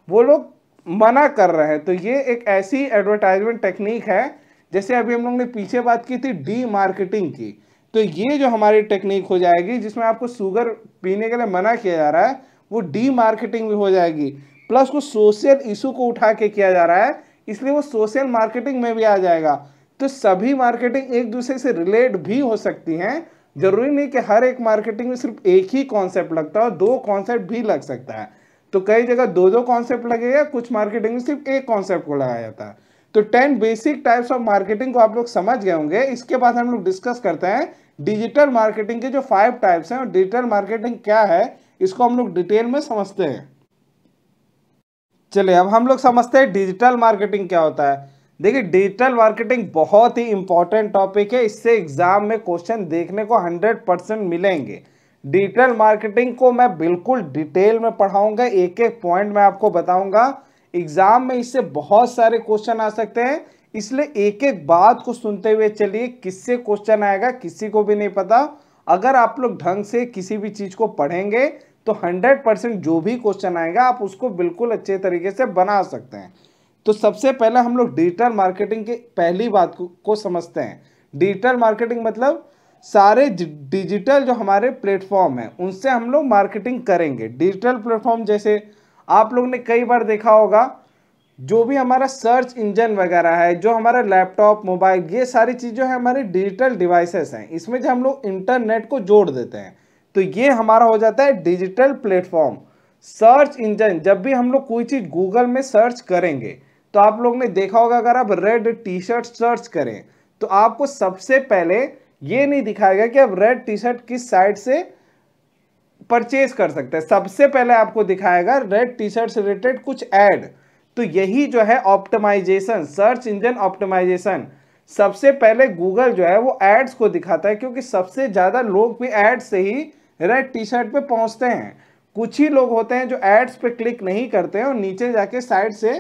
वो लोग मना कर रहे हैं तो ये एक ऐसी एडवर्टाइजमेंट टेक्निक है जैसे अभी हम लोग ने पीछे बात की थी डी मार्केटिंग की तो ये जो हमारी टेक्निक हो जाएगी जिसमें आपको शुगर पीने के लिए मना किया जा रहा है वो डी मार्केटिंग भी हो जाएगी प्लस वो सोशल इशू को उठा के किया जा रहा है इसलिए वो सोशल मार्केटिंग में भी आ जाएगा तो सभी मार्केटिंग एक दूसरे से रिलेट भी हो सकती हैं जरूरी नहीं कि हर एक मार्केटिंग में सिर्फ एक ही कॉन्सेप्ट लगता हो दो कॉन्सेप्ट भी लग सकता है तो कई जगह दो दो कॉन्सेप्ट लगे या कुछ मार्केटिंग में सिर्फ एक कॉन्सेप्ट को लगाया जाता है तो ten basic types of marketing को आप लोग समझ गए होंगे इसके बाद हम लोग डिस्कस करते हैं डिजिटल मार्केटिंग के जो फाइव टाइप्स हैं और डिजिटल मार्केटिंग क्या है इसको हम लोग डिटेल में समझते हैं चलिए अब हम लोग समझते हैं डिजिटल मार्केटिंग क्या होता है देखिए डिजिटल मार्केटिंग बहुत ही इंपॉर्टेंट टॉपिक है इससे एग्जाम में क्वेश्चन देखने को हंड्रेड मिलेंगे डिजिटल मार्केटिंग को मैं बिल्कुल डिटेल में पढ़ाऊंगा एक एक पॉइंट मैं आपको बताऊंगा एग्जाम में इससे बहुत सारे क्वेश्चन आ सकते हैं इसलिए एक एक बात को सुनते हुए चलिए किससे क्वेश्चन आएगा किसी को भी नहीं पता अगर आप लोग ढंग से किसी भी चीज़ को पढ़ेंगे तो 100 परसेंट जो भी क्वेश्चन आएगा आप उसको बिल्कुल अच्छे तरीके से बना सकते हैं तो सबसे पहले हम लोग डिजिटल मार्केटिंग के पहली बात को, को समझते हैं डिजिटल मार्केटिंग मतलब सारे डिजिटल जो हमारे प्लेटफॉर्म हैं उनसे हम लोग मार्केटिंग करेंगे डिजिटल प्लेटफॉर्म जैसे आप लोग ने कई बार देखा होगा जो भी हमारा सर्च इंजन वगैरह है जो हमारा लैपटॉप मोबाइल ये सारी चीज़ें हैं हमारे डिजिटल डिवाइसेस हैं इसमें जो हम लोग इंटरनेट को जोड़ देते हैं तो ये हमारा हो जाता है डिजिटल प्लेटफॉर्म सर्च इंजन जब भी हम लोग कोई चीज़ गूगल में सर्च करेंगे तो आप लोग ने देखा होगा अगर आप रेड टी शर्ट सर्च करें तो आपको सबसे पहले ये नहीं दिखाया गया कि आप रेड टी शर्ट किस साइड से परचेज कर सकते हैं सबसे पहले आपको दिखाएगा रेड टी शर्ट से रिलेटेड कुछ एड तो यही जो है ऑप्टिमाइजेशन सर्च इंजन ऑप्टिमाइजेशन सबसे पहले गूगल जो है वो एड्स को दिखाता है क्योंकि सबसे ज़्यादा लोग भी एड्स से ही रेड टी शर्ट पर पहुंचते हैं कुछ ही लोग होते हैं जो एड्स पे क्लिक नहीं करते हैं और नीचे जाके साइड से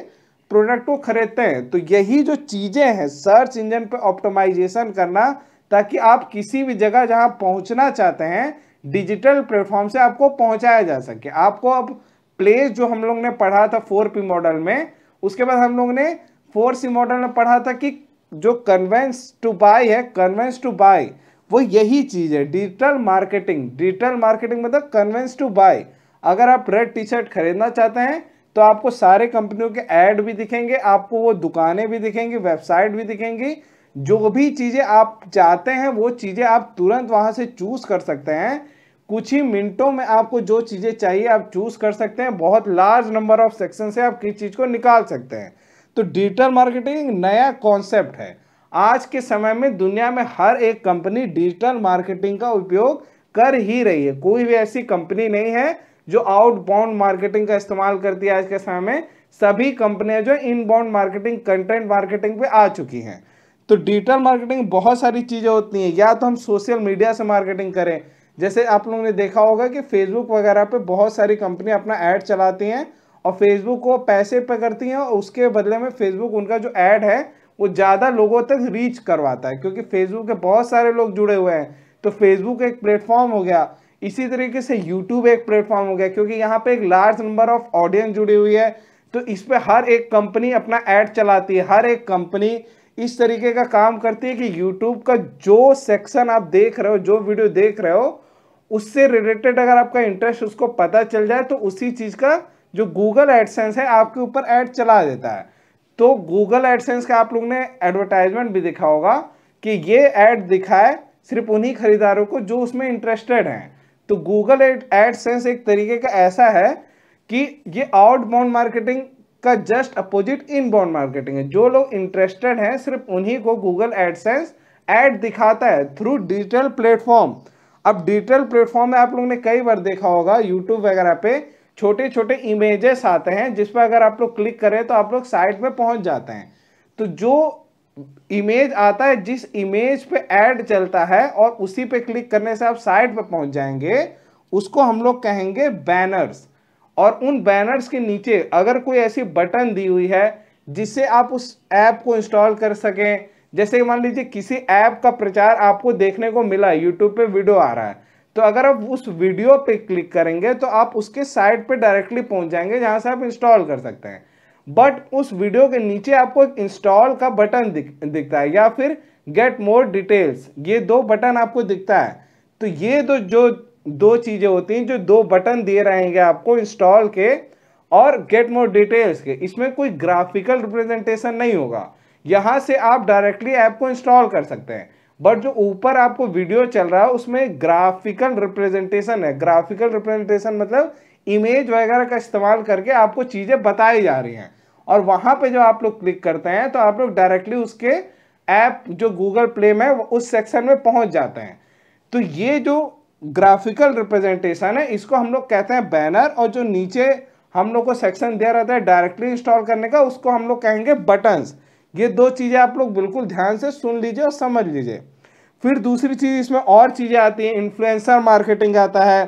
प्रोडक्ट को खरीदते हैं तो यही जो चीज़ें हैं सर्च इंजन पे ऑप्टिमाइजेशन करना ताकि आप किसी भी जगह जहां पहुंचना चाहते हैं डिजिटल प्लेटफॉर्म से आपको पहुंचाया जा सके आपको अब प्लेस जो हम लोग ने पढ़ा था फोर पी मॉडल में उसके बाद हम लोग ने फोर सी मॉडल में पढ़ा था कि जो कन्वेंस टू बाय है कन्वेंस टू बाय वो यही चीज़ है डिजिटल मार्केटिंग डिजिटल मार्केटिंग मतलब कन्वेंस टू बाय अगर आप रेड टी शर्ट खरीदना चाहते हैं तो आपको सारे कंपनियों के एड भी दिखेंगे आपको वो दुकानें भी दिखेंगी वेबसाइट भी दिखेंगी जो भी चीज़ें आप चाहते हैं वो चीज़ें आप तुरंत वहाँ से चूज़ कर सकते हैं कुछ ही मिनटों में आपको जो चीज़ें चाहिए आप चूज़ कर सकते हैं बहुत लार्ज नंबर ऑफ सेक्शन से आप किस चीज़ को निकाल सकते हैं तो डिजिटल मार्केटिंग नया कॉन्सेप्ट है आज के समय में दुनिया में हर एक कंपनी डिजिटल मार्केटिंग का उपयोग कर ही रही है कोई भी ऐसी कंपनी नहीं है जो आउटबाउंड मार्केटिंग का इस्तेमाल करती है आज के समय में सभी कंपनियां जो इनबाउंड मार्केटिंग कंटेंट मार्केटिंग पे आ चुकी हैं तो डिजिटल मार्केटिंग बहुत सारी चीज़ें होती हैं या तो हम सोशल मीडिया से मार्केटिंग करें जैसे आप लोगों ने देखा होगा कि फेसबुक वगैरह पे बहुत सारी कंपनी अपना ऐड चलाती हैं और फेसबुक को पैसे पे करती हैं और उसके बदले में फेसबुक उनका जो ऐड है वो ज़्यादा लोगों तक रीच करवाता है क्योंकि फेसबुक के बहुत सारे लोग जुड़े हुए हैं तो फेसबुक एक प्लेटफॉर्म हो गया इसी तरीके से यूट्यूब एक प्लेटफॉर्म हो गया क्योंकि यहाँ पे एक लार्ज नंबर ऑफ ऑडियंस जुड़ी हुई है तो इस पर हर एक कंपनी अपना ऐड चलाती है हर एक कंपनी इस तरीके का काम करती है कि यूट्यूब का जो सेक्शन आप देख रहे हो जो वीडियो देख रहे हो उससे रिलेटेड अगर आपका इंटरेस्ट उसको पता चल जाए तो उसी चीज़ का जो गूगल एडसेंस है आपके ऊपर ऐड चला देता है तो गूगल एडसेंस का आप लोग ने एडवर्टाइजमेंट भी दिखा होगा कि ये ऐड दिखाए सिर्फ उन्हीं खरीदारों को जो उसमें इंटरेस्टेड हैं तो गूगल एडसेंस एक तरीके का ऐसा है कि ये आउटबाउंड मार्केटिंग का जस्ट अपोजिट इनबाउंड मार्केटिंग है जो लोग इंटरेस्टेड हैं सिर्फ उन्हीं को गूगल एडसेंस एड दिखाता है थ्रू डिजिटल प्लेटफॉर्म अब डिजिटल प्लेटफॉर्म में आप लोग ने कई बार देखा होगा यूट्यूब वगैरह पे छोटे छोटे इमेजेस आते हैं जिस पर अगर आप लोग क्लिक करें तो आप लोग साइट में पहुंच जाते हैं तो जो इमेज आता है जिस इमेज पे ऐड चलता है और उसी पे क्लिक करने से आप साइट पे पहुंच जाएंगे उसको हम लोग कहेंगे बैनर्स और उन बैनर्स के नीचे अगर कोई ऐसी बटन दी हुई है जिससे आप उस ऐप को इंस्टॉल कर सकें जैसे मान लीजिए किसी ऐप का प्रचार आपको देखने को मिला यूट्यूब पे वीडियो आ रहा है तो अगर आप उस वीडियो पे क्लिक करेंगे तो आप उसके साइट पे डायरेक्टली पहुंच जाएंगे जहां से आप इंस्टॉल कर सकते हैं बट उस वीडियो के नीचे आपको एक इंस्टॉल का बटन दिख, दिखता है या फिर गेट मोर डिटेल्स ये दो बटन आपको दिखता है तो ये दो जो दो चीज़ें होती हैं जो दो बटन दिए रहेंगे आपको इंस्टॉल के और गेट मोर डिटेल्स के इसमें कोई ग्राफिकल रिप्रेजेंटेशन नहीं होगा यहाँ से आप डायरेक्टली ऐप को इंस्टॉल कर सकते हैं बट जो ऊपर आपको वीडियो चल रहा है उसमें ग्राफिकल रिप्रेजेंटेशन है ग्राफिकल रिप्रेजेंटेशन मतलब इमेज वगैरह का इस्तेमाल करके आपको चीज़ें बताई जा रही हैं और वहाँ पे जब आप लोग क्लिक करते हैं तो आप लोग डायरेक्टली उसके ऐप जो गूगल प्ले में उस सेक्शन में पहुँच जाते हैं तो ये जो ग्राफिकल रिप्रेजेंटेशन है इसको हम लोग कहते हैं बैनर और जो नीचे हम लोग को सेक्शन दिया रहता है डायरेक्टली इंस्टॉल करने का उसको हम लोग कहेंगे बटन्स ये दो चीज़ें आप लोग बिल्कुल ध्यान से सुन लीजिए और समझ लीजिए फिर दूसरी चीज़ इसमें और चीज़ें आती हैं इन्फ्लुएंसर मार्केटिंग आता है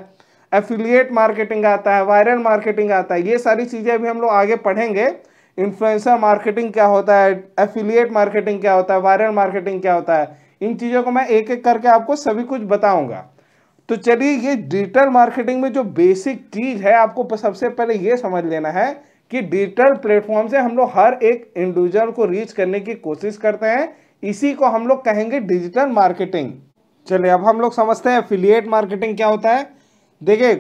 एफिलिएट मार्केटिंग आता है वायरल मार्केटिंग आता है ये सारी चीज़ें भी हम लोग आगे पढ़ेंगे इन्फ्लुएंसर मार्केटिंग क्या होता है एफिलिएट मार्केटिंग क्या होता है वायरल मार्केटिंग क्या होता है इन चीज़ों को मैं एक एक करके आपको सभी कुछ बताऊँगा तो चलिए ये डिजिटल मार्केटिंग में जो बेसिक चीज़ है आपको सबसे पहले ये समझ लेना है कि डिजिटल प्लेटफॉर्म से हम लोग हर एक इंडिविजुअल को रीच करने की कोशिश करते हैं इसी को हम लोग कहेंगे डिजिटल मार्केटिंग चलिए अब हम लोग समझते हैं एफिलिएट मार्केटिंग क्या होता है देखिए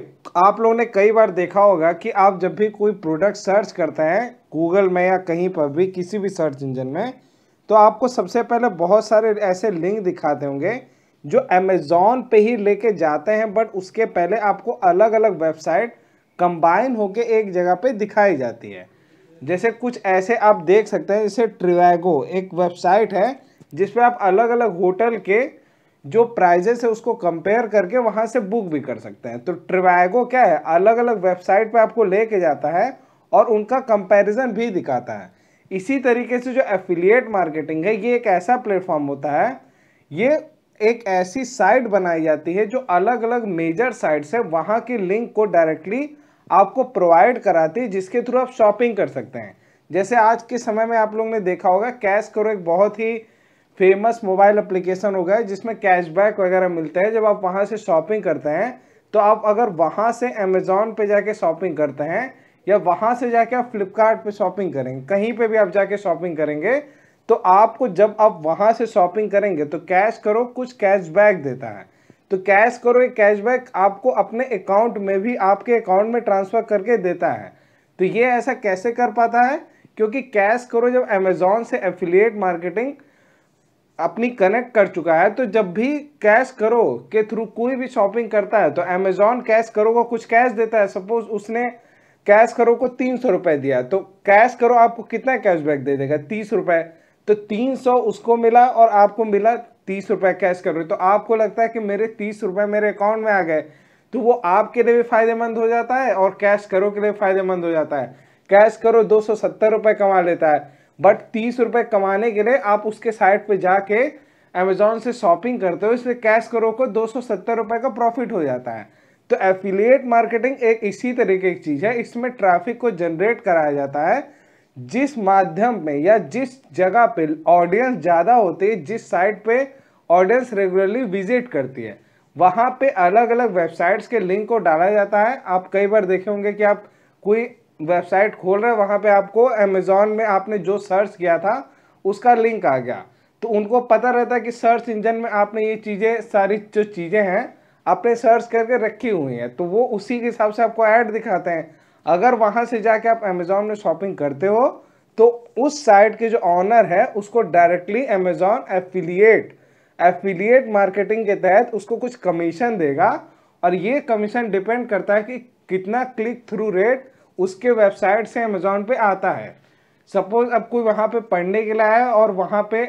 आप लोगों ने कई बार देखा होगा कि आप जब भी कोई प्रोडक्ट सर्च करते हैं गूगल में या कहीं पर भी किसी भी सर्च इंजन में तो आपको सबसे पहले बहुत सारे ऐसे लिंक दिखाते होंगे जो अमेज़ोन पे ही लेके जाते हैं बट उसके पहले आपको अलग अलग वेबसाइट कंबाइन होके एक जगह पे दिखाई जाती है जैसे कुछ ऐसे आप देख सकते हैं जैसे ट्रिवैगो एक वेबसाइट है जिसपे आप अलग अलग होटल के जो प्राइजेस है उसको कंपेयर करके वहाँ से बुक भी कर सकते हैं तो ट्रिवैगो क्या है अलग अलग वेबसाइट पर आपको ले जाता है और उनका कंपेरिज़न भी दिखाता है इसी तरीके से जो एफिलिएट मार्केटिंग है ये एक ऐसा प्लेटफॉर्म होता है ये एक ऐसी साइट बनाई जाती है जो अलग अलग मेजर साइट्स है वहाँ की लिंक को डायरेक्टली आपको प्रोवाइड कराती है जिसके थ्रू आप शॉपिंग कर सकते हैं जैसे आज के समय में आप लोग ने देखा होगा कैश करो एक बहुत ही फेमस मोबाइल एप्लीकेशन हो गया है जिसमें कैशबैक वगैरह मिलता है जब आप वहाँ से शॉपिंग करते हैं तो आप अगर वहाँ से अमेज़ोन पे जाके शॉपिंग करते हैं या वहाँ से जाके आप फ्लिपकार्ट शॉपिंग करेंगे कहीं पर भी आप जाके शॉपिंग करेंगे तो आपको जब आप वहाँ से शॉपिंग करेंगे तो कैश करो कुछ कैशबैक देता है तो कैश करो ये कैशबैक आपको अपने अकाउंट में भी आपके अकाउंट में ट्रांसफ़र करके देता है तो ये ऐसा कैसे कर पाता है क्योंकि कैश करो जब अमेजोन से एफिलिएट मार्केटिंग अपनी कनेक्ट कर चुका है तो जब भी कैश करो के थ्रू कोई भी शॉपिंग करता है तो अमेजोन कैश करो को कुछ कैश देता है सपोज उसने कैश करो को तीन सौ रुपये दिया तो कैश करो आपको कितना कैशबैक दे देगा तीस रुपये तो 300 उसको मिला और आपको मिला तीस रुपये कैश कर रहे तो आपको लगता है कि मेरे तीस रुपए मेरे अकाउंट में आ गए तो वो आपके लिए भी फायदेमंद हो जाता है और कैश करो के लिए फायदेमंद हो जाता है कैश करो दो सौ सत्तर रुपये कमा लेता है बट तीस रुपए कमाने के लिए आप उसके साइट पे जाके अमेजोन से शॉपिंग करते हो इसलिए कैश करो को दो सौ सत्तर रुपए का प्रॉफिट हो जाता है तो एफिलिएट मार्केटिंग एक इसी तरीके की चीज़ है इसमें ट्रैफिक को जनरेट कराया जाता है जिस माध्यम में या जिस जगह पे ऑडियंस ज़्यादा होती है जिस साइट पे ऑडियंस रेगुलरली विजिट करती है वहाँ पे अलग अलग वेबसाइट्स के लिंक को डाला जाता है आप कई बार देखे होंगे कि आप कोई वेबसाइट खोल रहे हैं वहाँ पे आपको अमेजोन में आपने जो सर्च किया था उसका लिंक आ गया तो उनको पता रहता है कि सर्च इंजन में आपने ये चीज़ें सारी जो चीज़ें हैं आपने सर्च करके रखी हुई हैं तो वो उसी के हिसाब से आपको ऐड दिखाते हैं अगर वहाँ से जाके आप अमेजोन में शॉपिंग करते हो तो उस साइट के जो ऑनर है उसको directly Amazon affiliate affiliate marketing के तहत उसको कुछ कमीशन देगा और ये कमीशन डिपेंड करता है कि कितना क्लिक थ्रू रेट उसके वेबसाइट से अमेजोन पे आता है सपोज अब कोई वहाँ पे पढ़ने के लिए आया और वहाँ पे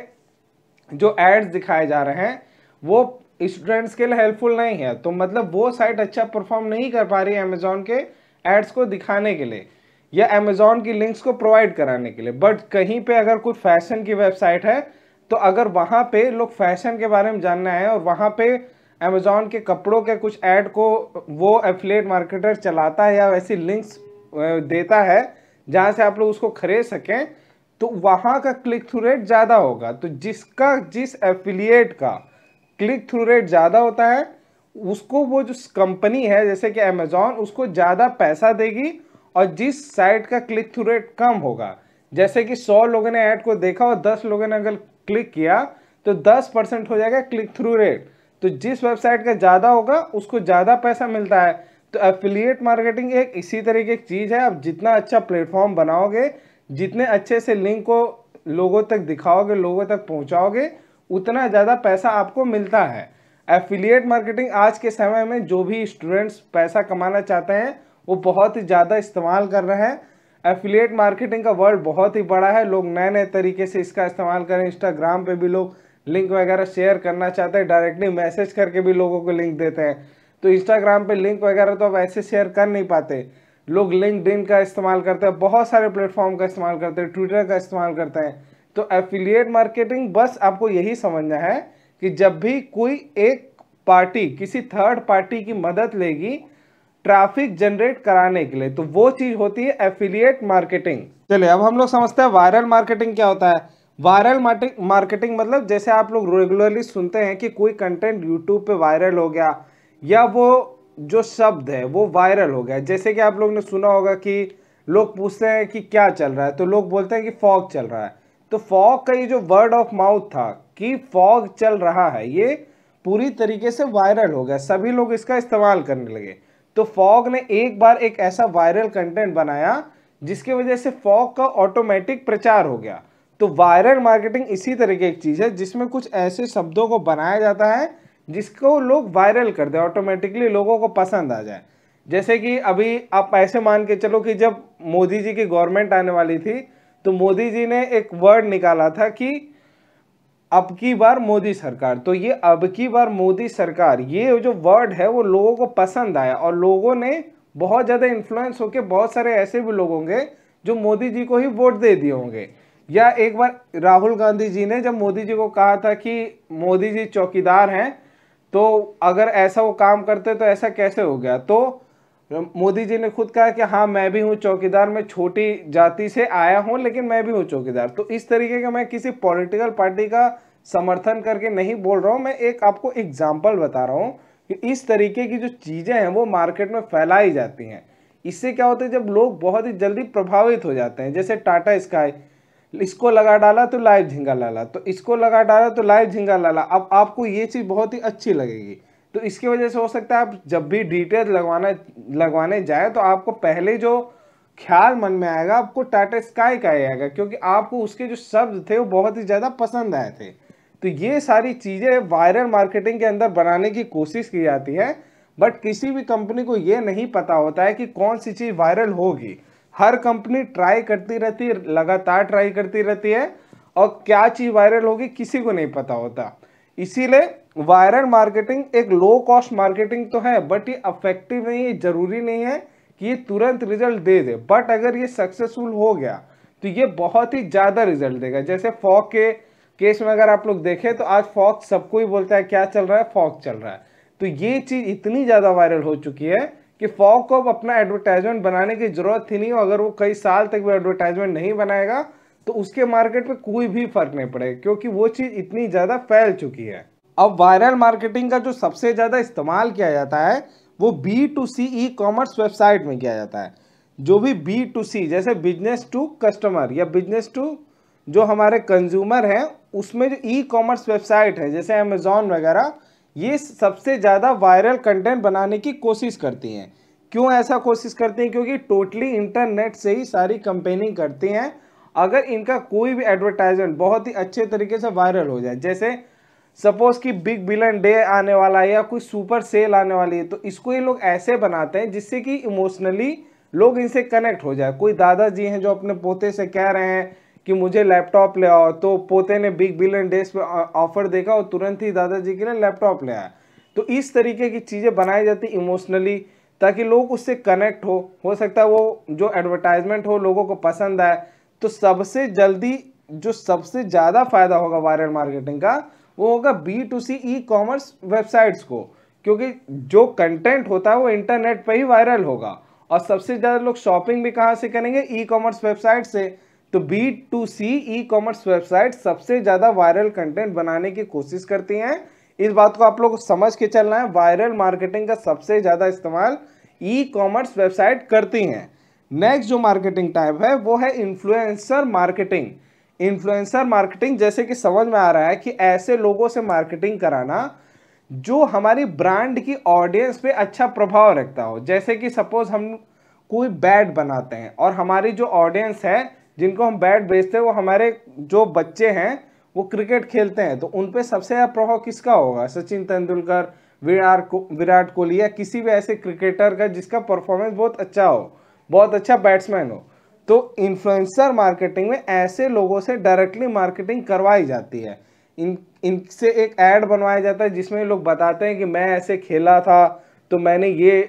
जो एड्स दिखाए जा रहे हैं वो स्टूडेंट्स के लिए हेल्पफुल नहीं है तो मतलब वो साइट अच्छा परफॉर्म नहीं कर पा रही है अमेजोन के एड्स को दिखाने के लिए या अमेजोन की लिंक्स को प्रोवाइड कराने के लिए बट कहीं पे अगर कोई फैशन की वेबसाइट है तो अगर वहाँ पे लोग फैशन के बारे में जानना है और वहाँ पे अमेजोन के कपड़ों के कुछ ऐड को वो एफिलेट मार्केटर चलाता है या वैसी लिंक्स देता है जहाँ से आप लोग उसको खरीद सकें तो वहाँ का क्लिक थ्रू रेट ज़्यादा होगा तो जिसका जिस एफिलिएट का क्लिक थ्रू रेट ज़्यादा होता है उसको वो जो कंपनी है जैसे कि अमेजोन उसको ज़्यादा पैसा देगी और जिस साइट का क्लिक थ्रू रेट कम होगा जैसे कि सौ लोगों ने ऐड को देखा और दस लोगों ने अगर क्लिक किया तो दस परसेंट हो जाएगा क्लिक थ्रू रेट तो जिस वेबसाइट का ज़्यादा होगा उसको ज़्यादा पैसा मिलता है तो एफिलिएट मार्केटिंग एक इसी तरीके की चीज़ है आप जितना अच्छा प्लेटफॉर्म बनाओगे जितने अच्छे से लिंक को लोगों तक दिखाओगे लोगों तक पहुंचाओगे उतना ज़्यादा पैसा आपको मिलता है एफिलिएट मार्केटिंग आज के समय में जो भी स्टूडेंट्स पैसा कमाना चाहते हैं वो बहुत ही ज़्यादा इस्तेमाल कर रहे हैं एफिलिएट मार्केटिंग का वर्ड बहुत ही बड़ा है लोग नए नए तरीके से इसका इस्तेमाल करें इंस्टाग्राम पे भी लोग लिंक वगैरह शेयर करना चाहते हैं डायरेक्टली मैसेज करके भी लोगों को लिंक देते हैं तो इंस्टाग्राम पे लिंक वगैरह तो आप ऐसे शेयर कर नहीं पाते लोग लिंकड का इस्तेमाल करते हैं बहुत सारे प्लेटफॉर्म का इस्तेमाल करते हैं ट्विटर का इस्तेमाल करते हैं तो एफिलिएट मार्केटिंग बस आपको यही समझना है कि जब भी कोई एक पार्टी किसी थर्ड पार्टी की मदद लेगी ट्रैफिक जनरेट कराने के लिए तो वो चीज़ होती है एफिलिएट मार्केटिंग चलिए अब हम लोग समझते हैं वायरल मार्केटिंग क्या होता है वायरल मार्केटिंग मतलब जैसे आप लोग रेगुलरली सुनते हैं कि कोई कंटेंट यूट्यूब पे वायरल हो गया या वो जो शब्द है वो वायरल हो गया जैसे कि आप लोग ने सुना होगा कि लोग पूछते हैं कि क्या चल रहा है तो लोग बोलते हैं कि फॉग चल रहा है तो फॉग का ये जो वर्ड ऑफ माउथ था कि फॉग चल रहा है ये पूरी तरीके से वायरल हो गया सभी लोग इसका इस्तेमाल करने लगे तो फॉग ने एक बार एक ऐसा वायरल कंटेंट बनाया जिसकी वजह से फॉग का ऑटोमेटिक प्रचार हो गया तो वायरल मार्केटिंग इसी तरीके की चीज़ है जिसमें कुछ ऐसे शब्दों को बनाया जाता है जिसको लोग वायरल कर दें ऑटोमेटिकली लोगों को पसंद आ जाए जैसे कि अभी आप ऐसे मान के चलो कि जब मोदी जी की गवर्नमेंट आने वाली थी तो मोदी जी ने एक वर्ड निकाला था कि अब की बार मोदी सरकार तो ये अब की बार मोदी सरकार ये जो वर्ड है वो लोगों को पसंद आया और लोगों ने बहुत ज़्यादा इन्फ्लुएंस होकर बहुत सारे ऐसे भी लोग होंगे जो मोदी जी को ही वोट दे दिए होंगे या एक बार राहुल गांधी जी ने जब मोदी जी को कहा था कि मोदी जी चौकीदार हैं तो अगर ऐसा वो काम करते तो ऐसा कैसे हो गया तो मोदी जी ने खुद कहा कि हाँ मैं भी हूँ चौकीदार मैं छोटी जाति से आया हूँ लेकिन मैं भी हूँ चौकीदार तो इस तरीके का मैं किसी पॉलिटिकल पार्टी का समर्थन करके नहीं बोल रहा हूँ मैं एक आपको एग्जाम्पल बता रहा हूँ कि इस तरीके की जो चीज़ें हैं वो मार्केट में फैलाई जाती हैं इससे क्या होता है जब लोग बहुत ही जल्दी प्रभावित हो जाते हैं जैसे टाटा स्काई इसको लगा डाला तो लाइव झिंगा लाला तो इसको लगा डाला तो लाइव झिंगा लाला अब आपको ये चीज़ बहुत ही अच्छी लगेगी तो इसकी वजह से हो सकता है आप जब भी डिटेल लगवाना लगवाने जाए तो आपको पहले जो ख्याल मन में आएगा आपको टाटा स्काई का आएगा क्योंकि आपको उसके जो शब्द थे वो बहुत ही ज़्यादा पसंद आए थे तो ये सारी चीज़ें वायरल मार्केटिंग के अंदर बनाने की कोशिश की जाती है बट किसी भी कंपनी को ये नहीं पता होता है कि कौन सी चीज़ वायरल होगी हर कंपनी ट्राई करती रहती है लगातार ट्राई करती रहती है और क्या चीज़ वायरल होगी किसी को नहीं पता होता इसीलिए वायरल मार्केटिंग एक लो कॉस्ट मार्केटिंग तो है बट ये अफेक्टिव नहीं है जरूरी नहीं है कि ये तुरंत रिजल्ट दे दे बट अगर ये सक्सेसफुल हो गया तो ये बहुत ही ज़्यादा रिजल्ट देगा जैसे फॉक के केस में अगर आप लोग देखें तो आज फॉक सबको ही बोलता है क्या चल रहा है फॉक चल रहा है तो ये चीज़ इतनी ज़्यादा वायरल हो चुकी है कि फॉक को अब अपना एडवर्टाइजमेंट बनाने की जरूरत ही नहीं हो अगर वो कई साल तक भी एडवर्टाइजमेंट नहीं बनाएगा तो उसके मार्केट में कोई भी फर्क नहीं पड़ेगा क्योंकि वो चीज़ इतनी ज़्यादा फैल चुकी है अब वायरल मार्केटिंग का जो सबसे ज़्यादा इस्तेमाल किया जाता है वो B to C ecommerce website में किया जाता है जो भी बी टू सी जैसे बिजनेस टू कस्टमर या बिजनेस टू जो हमारे कंज्यूमर हैं उसमें जो ई कॉमर्स वेबसाइट है जैसे अमेज़ॉन वगैरह ये सबसे ज़्यादा वायरल कंटेंट बनाने की कोशिश करती हैं क्यों ऐसा कोशिश करती हैं क्योंकि टोटली इंटरनेट से ही सारी कंपेनिंग करती हैं अगर इनका कोई भी एडवर्टाइजमेंट बहुत ही अच्छे तरीके से वायरल हो जाए जैसे सपोज कि बिग बिलियन डे आने वाला है या कोई सुपर सेल आने वाली है तो इसको ये लोग ऐसे बनाते हैं जिससे कि इमोशनली लोग इनसे कनेक्ट हो जाए कोई दादाजी हैं जो अपने पोते से कह रहे हैं कि मुझे लैपटॉप ले आओ तो पोते ने बिग बिलियन डेज पे ऑफर देखा और तुरंत ही दादाजी के लिए लैपटॉप ले आया तो इस तरीके की चीज़ें बनाई जाती इमोशनली ताकि लोग उससे कनेक्ट हो हो सकता है वो जो एडवर्टाइजमेंट हो लोगों को पसंद आए तो सबसे जल्दी जो सबसे ज़्यादा फायदा होगा वायरल मार्केटिंग का वो होगा B to C ecommerce websites को क्योंकि जो कंटेंट होता है वो इंटरनेट पर ही वायरल होगा और सबसे ज़्यादा लोग शॉपिंग भी कहाँ से करेंगे ई कॉमर्स वेबसाइट से तो B to C ecommerce website सबसे ज़्यादा वायरल कंटेंट बनाने की कोशिश करती हैं इस बात को आप लोग समझ के चलना है वायरल मार्केटिंग का सबसे ज़्यादा इस्तेमाल ई कॉमर्स वेबसाइट करती हैं नेक्स्ट जो मार्केटिंग टाइप है वो है इन्फ्लुएंसर मार्केटिंग इन्फ्लुएंसर मार्केटिंग जैसे कि समझ में आ रहा है कि ऐसे लोगों से मार्केटिंग कराना जो हमारी ब्रांड की ऑडियंस पे अच्छा प्रभाव रखता हो जैसे कि सपोज हम कोई बैट बनाते हैं और हमारी जो ऑडियंस है जिनको हम बैट बेचते हैं वो हमारे जो बच्चे हैं वो क्रिकेट खेलते हैं तो उन पर सबसे ज़्यादा प्रभाव किसका होगा सचिन तेंदुलकर विराट को, विराट कोहली या किसी भी ऐसे क्रिकेटर का जिसका परफॉर्मेंस बहुत अच्छा हो बहुत अच्छा बैट्समैन हो तो इन्फ्लुएंसर मार्केटिंग में ऐसे लोगों से डायरेक्टली मार्केटिंग करवाई जाती है इन इनसे एक ऐड बनवाया जाता है जिसमें लोग बताते हैं कि मैं ऐसे खेला था तो मैंने ये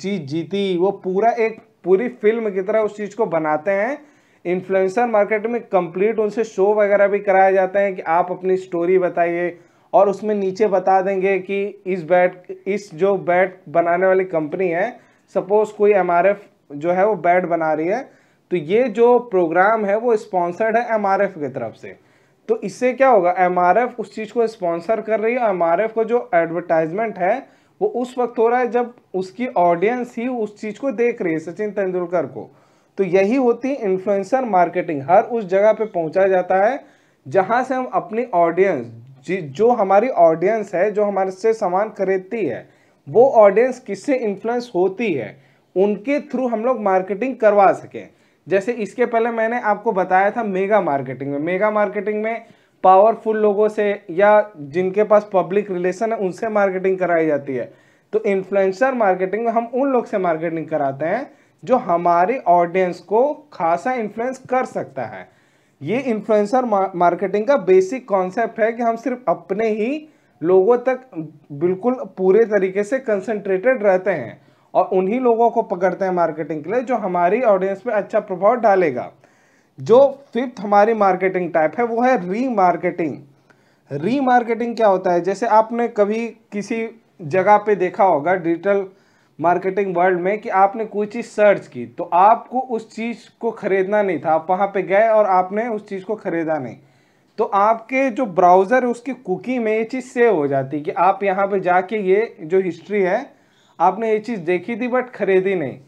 चीज़ जीती वो पूरा एक पूरी फिल्म की तरह उस चीज़ को बनाते हैं इन्फ्लुएंसर मार्केट में कंप्लीट उनसे शो वगैरह भी कराया जाता है कि आप अपनी स्टोरी बताइए और उसमें नीचे बता देंगे कि इस बैट इस जो बैट बनाने वाली कंपनी है सपोज़ कोई एम आर एफ जो है वो बैड बना रही है तो ये जो प्रोग्राम है वो स्पॉन्सर्ड है एम की तरफ से तो इससे क्या होगा एम उस चीज़ को स्पॉन्सर कर रही है एम को जो एडवर्टाइजमेंट है वो उस वक्त हो रहा है जब उसकी ऑडियंस ही उस चीज़ को देख रही है सचिन तेंदुलकर को तो यही होती है इन्फ्लुएंसर मार्केटिंग हर उस जगह पे पहुंचा जाता है जहां से हम अपनी ऑडियंस जो हमारी ऑडियंस है जो हमारे से सामान खरीदती है वो ऑडियंस किससे इन्फ्लुएंस होती है उनके थ्रू हम लोग मार्केटिंग करवा सकें जैसे इसके पहले मैंने आपको बताया था मेगा मार्केटिंग में मेगा मार्केटिंग में पावरफुल लोगों से या जिनके पास पब्लिक रिलेशन है उनसे मार्केटिंग कराई जाती है तो इन्फ्लुएंसर मार्केटिंग में हम उन लोग से मार्केटिंग कराते हैं जो हमारे ऑडियंस को खासा इन्फ्लुएंस कर सकता है ये इन्फ्लुएंसर मार्केटिंग का बेसिक कॉन्सेप्ट है कि हम सिर्फ अपने ही लोगों तक बिल्कुल पूरे तरीके से कंसंट्रेटेड रहते हैं और उन्हीं लोगों को पकड़ते हैं मार्केटिंग के लिए जो हमारी ऑडियंस पे अच्छा प्रभाव डालेगा जो फिफ्थ हमारी मार्केटिंग टाइप है वो है री मार्केटिंग री मार्केटिंग क्या होता है जैसे आपने कभी किसी जगह पे देखा होगा डिजिटल मार्केटिंग वर्ल्ड में कि आपने कोई चीज़ सर्च की तो आपको उस चीज़ को ख़रीदना नहीं था आप वहाँ पर गए और आपने उस चीज़ को ख़रीदा नहीं तो आपके जो ब्राउज़र है उसकी कुकी में ये चीज़ सेव हो जाती है कि आप यहाँ पे जाके ये जो हिस्ट्री है आपने ये चीज़ देखी थी बट खरीदी नहीं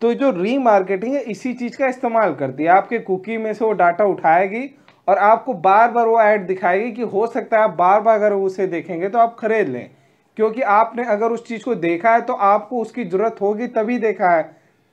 तो जो रीमार्केटिंग है इसी चीज़ का इस्तेमाल करती है आपके कुकी में से वो डाटा उठाएगी और आपको बार बार वो ऐड दिखाएगी कि हो सकता है आप बार बार अगर उसे देखेंगे तो आप खरीद लें क्योंकि आपने अगर उस चीज़ को देखा है तो आपको उसकी ज़रूरत होगी तभी देखा है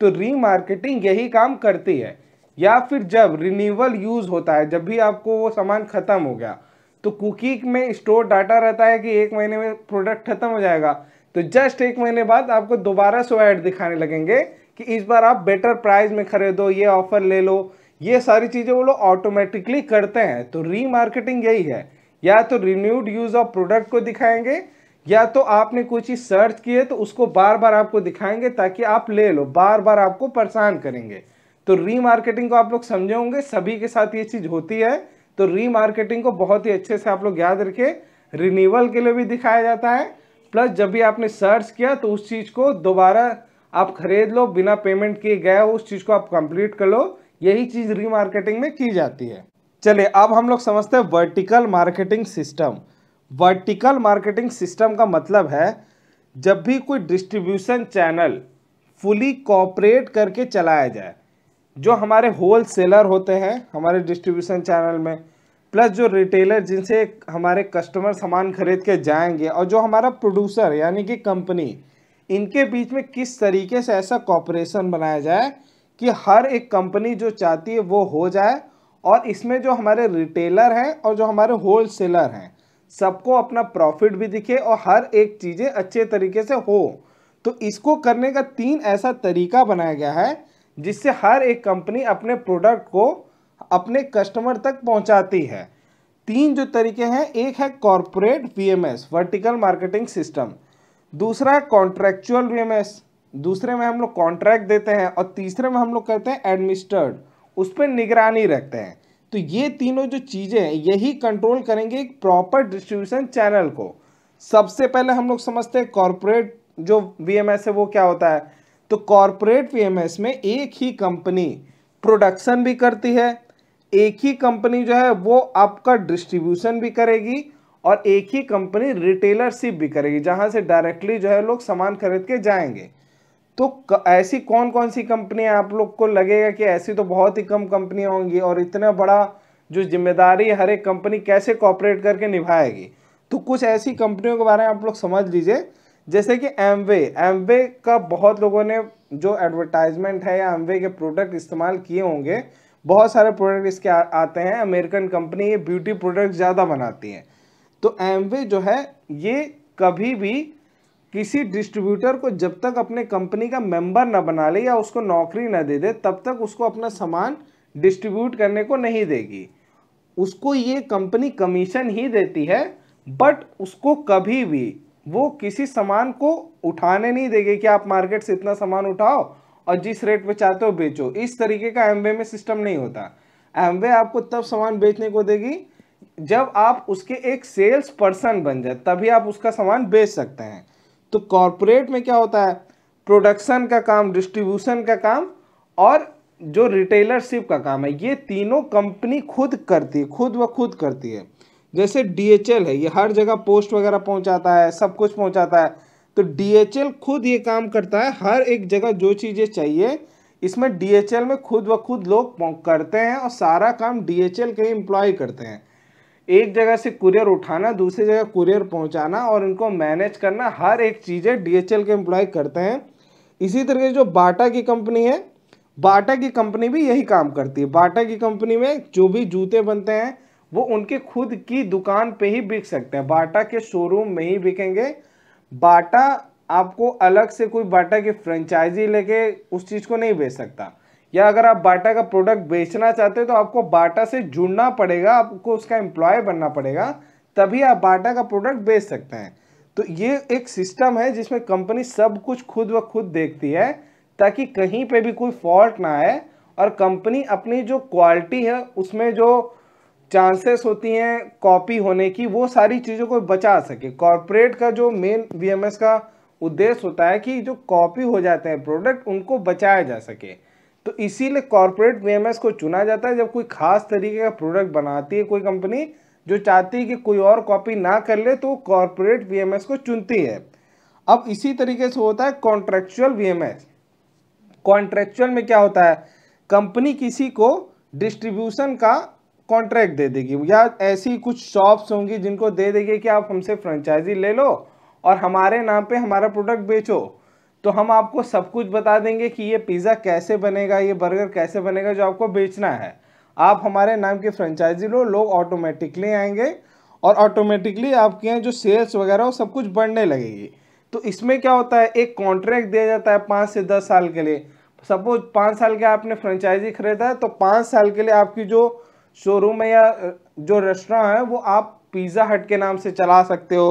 तो रीमार्केटिंग यही काम करती है या फिर जब रिन्यूअल यूज़ होता है जब भी आपको वो सामान ख़त्म हो गया तो कुकी में स्टोर डाटा रहता है कि एक महीने में प्रोडक्ट ख़त्म हो जाएगा तो जस्ट एक महीने बाद आपको दोबारा से ऐड दिखाने लगेंगे कि इस बार आप बेटर प्राइस में खरीदो ये ऑफर ले लो ये सारी चीज़ें वो लोग ऑटोमेटिकली करते हैं तो रीमार्केटिंग यही है या तो रिन्यूड यूज़ ऑफ प्रोडक्ट को दिखाएंगे या तो आपने कोई चीज़ सर्च की है तो उसको बार बार आपको दिखाएंगे ताकि आप ले लो बार बार आपको परेशान करेंगे तो रीमार्केटिंग को आप लोग समझे होंगे सभी के साथ ये चीज़ होती है तो रीमार्केटिंग को बहुत ही अच्छे से आप लोग याद रखें रिन्यूअल के लिए भी दिखाया जाता है प्लस जब भी आपने सर्च किया तो उस चीज़ को दोबारा आप खरीद लो बिना पेमेंट किए गए उस चीज़ को आप कंप्लीट कर लो यही चीज़ रीमार्केटिंग में की जाती है चलिए अब हम लोग समझते हैं vertical marketing system vertical marketing system का मतलब है जब भी कोई डिस्ट्रीब्यूशन चैनल फुली कॉपरेट करके चलाया जाए जो हमारे होल सेलर होते हैं हमारे डिस्ट्रीब्यूशन चैनल में प्लस जो रिटेलर जिनसे हमारे कस्टमर सामान खरीद के जाएंगे और जो हमारा प्रोड्यूसर यानी कि कंपनी इनके बीच में किस तरीके से ऐसा कॉपरेशन बनाया जाए कि हर एक कंपनी जो चाहती है वो हो जाए और इसमें जो हमारे रिटेलर हैं और जो हमारे होल सेलर हैं सबको अपना प्रॉफिट भी दिखे और हर एक चीज़ें अच्छे तरीके से हो तो इसको करने का तीन ऐसा तरीका बनाया गया है जिससे हर एक कंपनी अपने प्रोडक्ट को अपने कस्टमर तक पहुंचाती है तीन जो तरीके हैं एक है corporate VMS vertical marketing system दूसरा है कॉन्ट्रेक्चुअल वीएमएस दूसरे में हम लोग कॉन्ट्रैक्ट देते हैं और तीसरे में हम लोग कहते हैं एडमिनिस्टर्ड उस पर निगरानी रखते हैं तो ये तीनों जो चीज़ें यही कंट्रोल करेंगे एक प्रॉपर डिस्ट्रीब्यूशन चैनल को सबसे पहले हम लोग समझते हैं कॉरपोरेट जो वी है वो क्या होता है तो कॉरपोरेट वी में एक ही कंपनी प्रोडक्शन भी करती है एक ही कंपनी जो है वो आपका डिस्ट्रीब्यूशन भी करेगी और एक ही कंपनी रिटेलरशिप भी करेगी जहाँ से डायरेक्टली जो है लोग सामान खरीद के जाएंगे तो ऐसी कौन कौन सी कंपनियाँ आप लोग को लगेगा कि ऐसी तो बहुत ही कम कंपनियाँ होंगी और इतना बड़ा जो जिम्मेदारी हर एक कंपनी कैसे कॉपरेट करके निभाएगी तो कुछ ऐसी कंपनियों के बारे में आप लोग समझ लीजिए जैसे कि एमवे एमवे का बहुत लोगों ने जो एडवर्टाइजमेंट है या एमवे के प्रोडक्ट इस्तेमाल किए होंगे बहुत सारे प्रोडक्ट इसके आ, आते हैं अमेरिकन कंपनी ये ब्यूटी प्रोडक्ट ज़्यादा बनाती है तो एम जो है ये कभी भी किसी डिस्ट्रीब्यूटर को जब तक अपने कंपनी का मेंबर ना बना ले या उसको नौकरी ना दे दे तब तक उसको अपना सामान डिस्ट्रीब्यूट करने को नहीं देगी उसको ये कंपनी कमीशन ही देती है बट उसको कभी भी वो किसी सामान को उठाने नहीं देगी कि आप मार्केट से इतना सामान उठाओ और जिस रेट पे चाहते हो बेचो इस तरीके का एमवे में सिस्टम नहीं होता एमवे आपको तब सामान बेचने को देगी जब आप उसके एक सेल्स पर्सन बन जाए तभी आप उसका सामान बेच सकते हैं तो कॉरपोरेट में क्या होता है प्रोडक्शन का काम डिस्ट्रीब्यूशन का काम और जो रिटेलरशिप का काम है ये तीनों कंपनी खुद करती है खुद व खुद करती है जैसे डीएचएल है ये हर जगह पोस्ट वगैरह पहुंचाता है सब कुछ पहुंचाता है तो डीएचएल खुद ये काम करता है हर एक जगह जो चीज़ें चाहिए इसमें डीएचएल में खुद ब खुद लोग करते हैं और सारा काम डीएचएल के ही एम्प्लॉय करते हैं एक जगह से कुरियर उठाना दूसरी जगह कुरियर पहुंचाना और इनको मैनेज करना हर एक चीज़ें डीएचएल के एम्प्लॉय करते हैं इसी तरीके से जो बाटा की कंपनी है बाटा की कंपनी भी यही काम करती है बाटा की कंपनी में जो भी जूते बनते हैं वो उनके खुद की दुकान पे ही बिक सकते हैं बाटा के शोरूम में ही बिकेंगे बाटा आपको अलग से कोई बाटा की फ्रेंचाइजी लेके उस चीज़ को नहीं बेच सकता या अगर आप बाटा का प्रोडक्ट बेचना चाहते हो तो आपको बाटा से जुड़ना पड़ेगा आपको उसका एम्प्लॉय बनना पड़ेगा तभी आप बाटा का प्रोडक्ट बेच सकते हैं तो ये एक सिस्टम है जिसमें कंपनी सब कुछ खुद व खुद देखती है ताकि कहीं पे भी कोई फॉल्ट ना आए और कंपनी अपनी जो क्वालिटी है उसमें जो चांसेस होती हैं कॉपी होने की वो सारी चीज़ों को बचा सके कॉरपोरेट का जो मेन वीएमएस का उद्देश्य होता है कि जो कॉपी हो जाते हैं प्रोडक्ट उनको बचाया जा सके तो इसीलिए कॉरपोरेट वीएमएस को चुना जाता है जब कोई खास तरीके का प्रोडक्ट बनाती है कोई कंपनी जो चाहती है कि कोई और कॉपी ना कर ले तो कॉरपोरेट वी को चुनती है अब इसी तरीके से होता है कॉन्ट्रेक्चुअल वी कॉन्ट्रेक्चुअल में क्या होता है कंपनी किसी को डिस्ट्रीब्यूशन का कॉन्ट्रैक्ट दे देगी या ऐसी कुछ शॉप्स होंगी जिनको दे देगी कि आप हमसे फ्रेंचाइजी ले लो और हमारे नाम पे हमारा प्रोडक्ट बेचो तो हम आपको सब कुछ बता देंगे कि ये पिज़्ज़ा कैसे बनेगा ये बर्गर कैसे बनेगा जो आपको बेचना है आप हमारे नाम की फ्रेंचाइजी लो लोग ऑटोमेटिकली आएंगे और ऑटोमेटिकली आपके यहाँ जो सेल्स वगैरह हो सब कुछ बढ़ने लगेगी तो इसमें क्या होता है एक कॉन्ट्रैक्ट दिया जाता है पाँच से दस साल के लिए सपोज पाँच साल के आपने फ्रेंचाइजी खरीदा है तो पाँच साल के लिए आपकी जो शोरूम है या जो रेस्टोरेंट है वो आप पिज़्ज़ा हट के नाम से चला सकते हो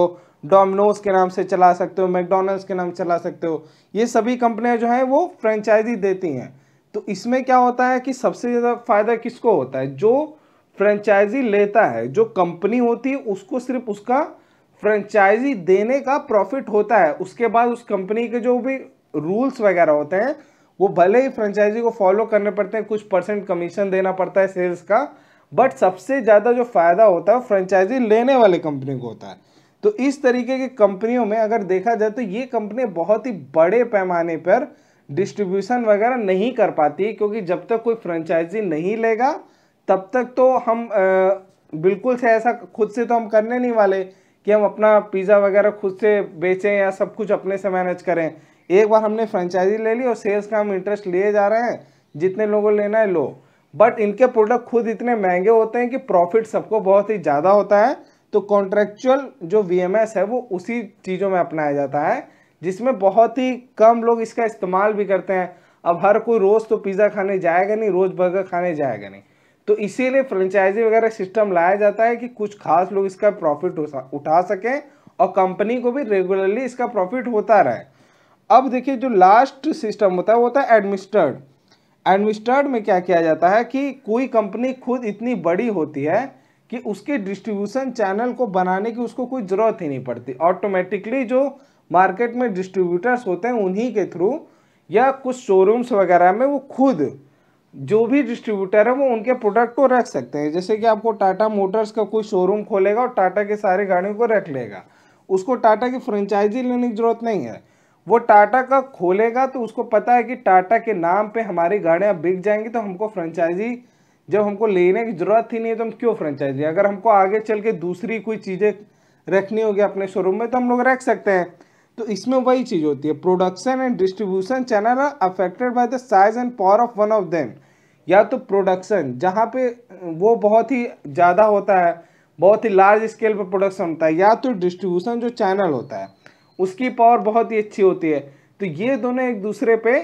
डोमिनोज के नाम से चला सकते हो मैकडोनल्ड्स के नाम से चला सकते हो ये सभी कंपनियां जो हैं वो फ्रेंचाइजी देती हैं तो इसमें क्या होता है कि सबसे ज़्यादा फ़ायदा किसको होता है जो फ्रेंचाइजी लेता है जो कंपनी होती है उसको सिर्फ उसका फ्रेंचाइजी देने का प्रॉफिट होता है उसके बाद उस कंपनी के जो भी रूल्स वगैरह होते हैं वो भले ही फ्रेंचाइजी को फॉलो करने पड़ते हैं कुछ परसेंट कमीशन देना पड़ता है सेल्स का बट सबसे ज़्यादा जो फ़ायदा होता है फ्रेंचाइजी लेने वाले कंपनी को होता है तो इस तरीके की कंपनियों में अगर देखा जाए तो ये कंपनी बहुत ही बड़े पैमाने पर डिस्ट्रीब्यूशन वगैरह नहीं कर पाती क्योंकि जब तक कोई फ्रेंचाइजी नहीं लेगा तब तक तो हम आ, बिल्कुल से ऐसा खुद से तो हम करने नहीं वाले कि हम अपना पिज़्ज़ा वगैरह खुद से बेचें या सब कुछ अपने से मैनेज करें एक बार हमने फ्रेंचाइजी ले ली और सेल्स का हम इंटरेस्ट लिए जा रहे हैं जितने लोगों लेना है लो बट इनके प्रोडक्ट खुद इतने महंगे होते हैं कि प्रॉफिट सबको बहुत ही ज़्यादा होता है तो कॉन्ट्रेक्चुअल जो वी है वो उसी चीज़ों में अपनाया जाता है जिसमें बहुत ही कम लोग इसका इस्तेमाल भी करते हैं अब हर कोई रोज़ तो पिज़्ज़ा खाने जाएगा नहीं रोज़ बर्गर खाने जाएगा नहीं तो इसीलिए फ्रेंचाइजी वगैरह सिस्टम लाया जाता है कि कुछ खास लोग इसका प्रॉफिट उठा सकें और कंपनी को भी रेगुलरली इसका प्रॉफिट होता रहे अब देखिए जो लास्ट सिस्टम होता है वो होता है एडमिनिस्टर्ड एडमिनिस्टर्ड में क्या किया जाता है कि कोई कंपनी खुद इतनी बड़ी होती है कि उसके डिस्ट्रीब्यूशन चैनल को बनाने की उसको कोई ज़रूरत ही नहीं पड़ती ऑटोमेटिकली जो मार्केट में डिस्ट्रीब्यूटर्स होते हैं उन्हीं के थ्रू या कुछ शोरूम्स वगैरह में वो खुद जो भी डिस्ट्रीब्यूटर है वो उनके प्रोडक्ट को रख सकते हैं जैसे कि आपको टाटा मोटर्स का कोई शोरूम खोलेगा और टाटा के सारे गाड़ियों को रख लेगा उसको टाटा की फ्रेंचाइजी लेने की ज़रूरत नहीं है वो टाटा का खोलेगा तो उसको पता है कि टाटा के नाम पे हमारी गाड़ियाँ बिक जाएंगी तो हमको फ्रेंचाइजी जब हमको लेने की ज़रूरत ही नहीं है तो हम क्यों फ्रेंचाइजी अगर हमको आगे चल के दूसरी कोई चीज़ें रखनी होगी अपने शोरूम में तो हम लोग रख सकते हैं तो इसमें वही चीज़ होती है production and distribution channel are affected by the size and power of one of them या तो प्रोडक्शन जहाँ पे वो बहुत ही ज़्यादा होता है बहुत ही लार्ज स्केल पर प्रोडक्शन होता है या तो डिस्ट्रीब्यूशन जो चैनल होता है उसकी पावर बहुत ही अच्छी होती है तो ये दोनों एक दूसरे पे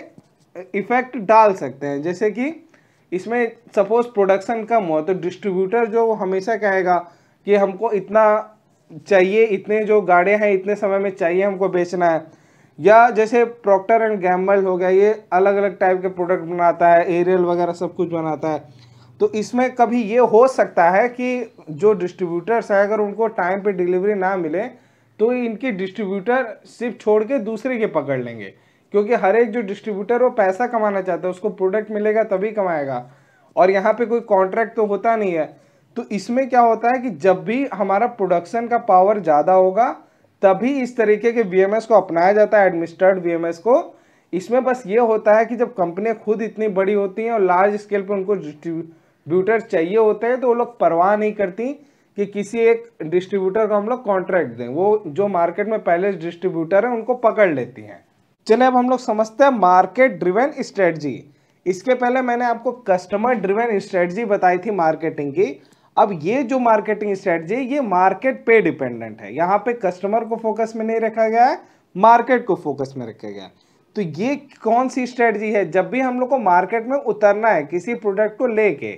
इफ़ेक्ट डाल सकते हैं जैसे कि इसमें सपोज प्रोडक्शन कम हो तो डिस्ट्रीब्यूटर जो हमेशा कहेगा कि हमको इतना चाहिए इतने जो गाड़े हैं इतने समय में चाहिए हमको बेचना है या जैसे प्रॉक्टर एंड गैम्बल हो गया ये अलग अलग टाइप के प्रोडक्ट बनाता है एरियल वगैरह सब कुछ बनाता है तो इसमें कभी ये हो सकता है कि जो डिस्ट्रीब्यूटर्स हैं अगर उनको टाइम पे डिलीवरी ना मिले तो इनकी डिस्ट्रीब्यूटर सिर्फ छोड़ के दूसरे के पकड़ लेंगे क्योंकि हर एक जो डिस्ट्रीब्यूटर वो पैसा कमाना चाहता है उसको प्रोडक्ट मिलेगा तभी कमाएगा और यहाँ पे कोई कॉन्ट्रैक्ट तो होता नहीं है तो इसमें क्या होता है कि जब भी हमारा प्रोडक्शन का पावर ज़्यादा होगा तभी इस तरीके के वी को अपनाया जाता है एडमिनिस्ट्रेड वी को इसमें बस ये होता है कि जब कंपनियाँ खुद इतनी बड़ी होती हैं और लार्ज स्केल पर उनको डिस्ट्रीब्यूटर चाहिए होते हैं तो वो लोग परवाह नहीं करती कि किसी एक डिस्ट्रीब्यूटर को हम लोग कॉन्ट्रैक्ट दें वो जो मार्केट में पहले डिस्ट्रीब्यूटर है उनको पकड़ लेती हैं चलिए अब हम लोग समझते हैं मार्केट ड्रिवेन स्ट्रेटजी इसके पहले मैंने आपको कस्टमर ड्रिवेन स्ट्रेटजी बताई थी मार्केटिंग की अब ये जो मार्केटिंग स्ट्रेटजी ये मार्केट पे डिपेंडेंट है यहाँ पे कस्टमर को फोकस में नहीं रखा गया है मार्केट को फोकस में रखा गया है तो ये कौन सी स्ट्रेटजी है जब भी हम लोग को मार्केट में उतरना है किसी प्रोडक्ट को लेके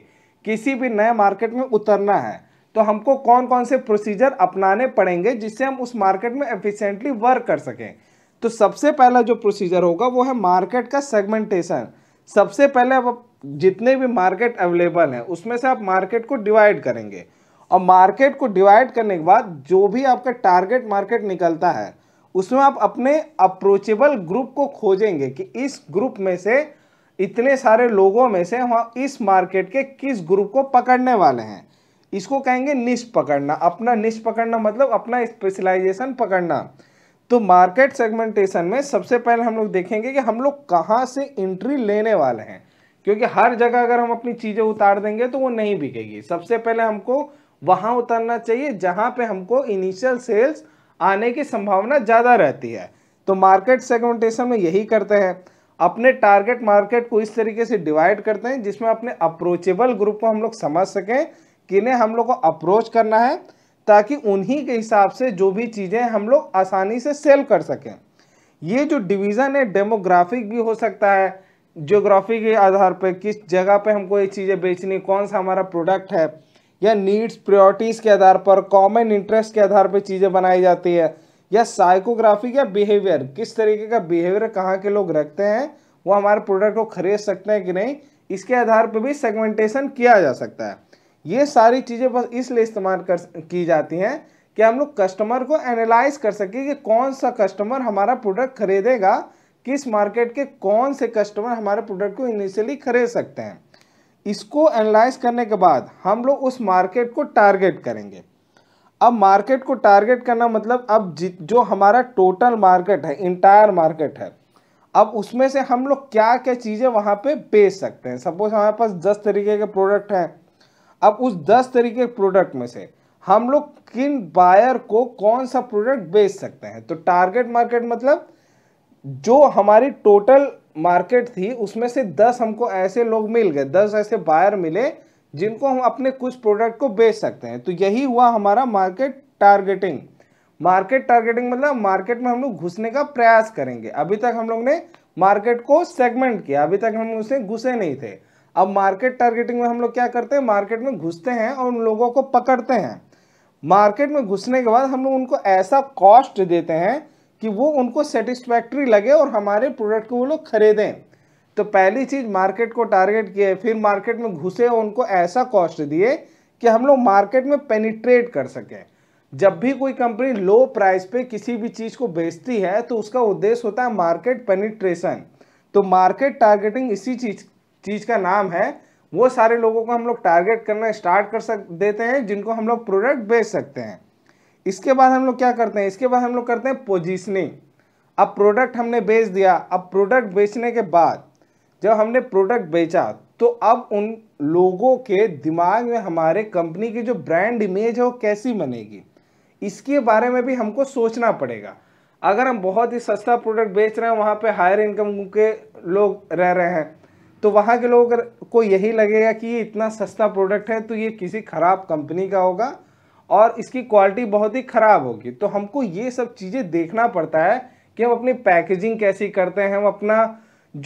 किसी भी नए मार्केट में उतरना है तो हमको कौन कौन से प्रोसीजर अपनाने पड़ेंगे जिससे हम उस मार्केट में एफिशिएंटली वर्क कर सकें तो सबसे पहला जो प्रोसीजर होगा वो है मार्केट का सेगमेंटेशन सबसे पहले आप जितने भी मार्केट अवेलेबल हैं उसमें से आप मार्केट को डिवाइड करेंगे और मार्केट को डिवाइड करने के बाद जो भी आपका टारगेट मार्केट निकलता है उसमें आप अपने अप्रोचेबल ग्रुप को खोजेंगे कि इस ग्रुप में से इतने सारे लोगों में से हम इस मार्केट के किस ग्रुप को पकड़ने वाले हैं इसको कहेंगे निश पकड़ना अपना निश पकड़ना मतलब अपना स्पेशलाइजेशन पकड़ना तो मार्केट सेगमेंटेशन में सबसे पहले हम लोग देखेंगे कि हम लोग कहाँ से एंट्री लेने वाले हैं क्योंकि हर जगह अगर हम अपनी चीज़ें उतार देंगे तो वो नहीं बिकेगी सबसे पहले हमको वहाँ उतरना चाहिए जहाँ पे हमको इनिशियल सेल्स आने की संभावना ज़्यादा रहती है तो मार्केट सेगमेंटेशन में यही करते हैं अपने टारगेट मार्केट को इस तरीके से डिवाइड करते हैं जिसमें अपने अप्रोचेबल ग्रुप को हम लोग समझ सकें किन्हें हम लोग को अप्रोच करना है ताकि उन्हीं के हिसाब से जो भी चीज़ें हम लोग आसानी से सेल कर सकें ये जो डिवीज़न है डेमोग्राफिक भी हो सकता है जियोग्राफी के आधार पर किस जगह पे हमको ये चीज़ें बेचनी कौन सा हमारा प्रोडक्ट है या नीड्स प्रायोरिटीज़ के आधार पर कॉमन इंटरेस्ट के आधार पर चीज़ें बनाई जाती है या साइकोग्राफिक या बिहेवियर किस तरीके का बिहेवियर कहाँ के लोग रखते हैं वो हमारे प्रोडक्ट को खरीद सकते हैं कि नहीं इसके आधार पर भी सेगमेंटेशन किया जा सकता है ये सारी चीज़ें बस इसलिए इस्तेमाल कर की जाती हैं कि हम लोग कस्टमर को एनालाइज कर सके कि कौन सा कस्टमर हमारा प्रोडक्ट खरीदेगा किस मार्केट के कौन से कस्टमर हमारे प्रोडक्ट को इनिशियली खरीद सकते हैं इसको एनालाइज करने के बाद हम लोग उस मार्केट को टारगेट करेंगे अब मार्केट को टारगेट करना मतलब अब जो हमारा टोटल मार्केट है इंटायर मार्केट है अब उसमें से हम लोग क्या क्या चीज़ें वहाँ पे बेच सकते हैं सपोज हमारे पास दस तरीके के प्रोडक्ट हैं अब उस दस तरीके के प्रोडक्ट में से हम लोग किन बायर को कौन सा प्रोडक्ट बेच सकते हैं तो टारगेट मार्केट मतलब जो हमारी टोटल मार्केट थी उसमें से दस हमको ऐसे लोग मिल गए दस ऐसे बायर मिले जिनको हम अपने कुछ प्रोडक्ट को बेच सकते हैं तो यही हुआ हमारा मार्केट टारगेटिंग मार्केट टारगेटिंग मतलब मार्केट में हम लोग घुसने का प्रयास करेंगे अभी तक हम लोग ने मार्केट को सेगमेंट किया अभी तक हम उसे घुसे नहीं थे अब मार्केट टारगेटिंग में हम लोग क्या करते हैं मार्केट में घुसते हैं और उन लोगों को पकड़ते हैं मार्केट में घुसने के बाद हम लोग उनको ऐसा कॉस्ट देते हैं कि वो उनको सेटिस्फैक्ट्री लगे और हमारे प्रोडक्ट को वो लोग खरीदें तो पहली चीज़ मार्केट को टारगेट किए फिर मार्केट में घुसे और उनको ऐसा कॉस्ट दिए कि हम लोग मार्केट में पेनिट्रेट कर सकें जब भी कोई कंपनी लो प्राइस पे किसी भी चीज़ को बेचती है तो उसका उद्देश्य होता है मार्केट पेनिट्रेशन तो मार्केट टारगेटिंग इसी चीज़ चीज़ का नाम है वो सारे लोगों को हम लोग टारगेट करना स्टार्ट कर सक देते हैं जिनको हम लोग प्रोडक्ट बेच सकते हैं इसके बाद हम लोग क्या करते हैं इसके बाद हम लोग करते हैं पोजिशनिंग अब प्रोडक्ट हमने बेच दिया अब प्रोडक्ट बेचने के बाद जब हमने प्रोडक्ट बेचा तो अब उन लोगों के दिमाग में हमारे कंपनी की जो ब्रांड इमेज है वो कैसी बनेगी इसके बारे में भी हमको सोचना पड़ेगा अगर हम बहुत ही सस्ता प्रोडक्ट बेच रहे हैं वहाँ पे हायर इनकम के लोग रह रहे हैं तो वहाँ के लोग को यही लगेगा कि ये इतना सस्ता प्रोडक्ट है तो ये किसी ख़राब कंपनी का होगा और इसकी क्वालिटी बहुत ही ख़राब होगी तो हमको ये सब चीज़ें देखना पड़ता है कि हम अपनी पैकेजिंग कैसी करते हैं हम अपना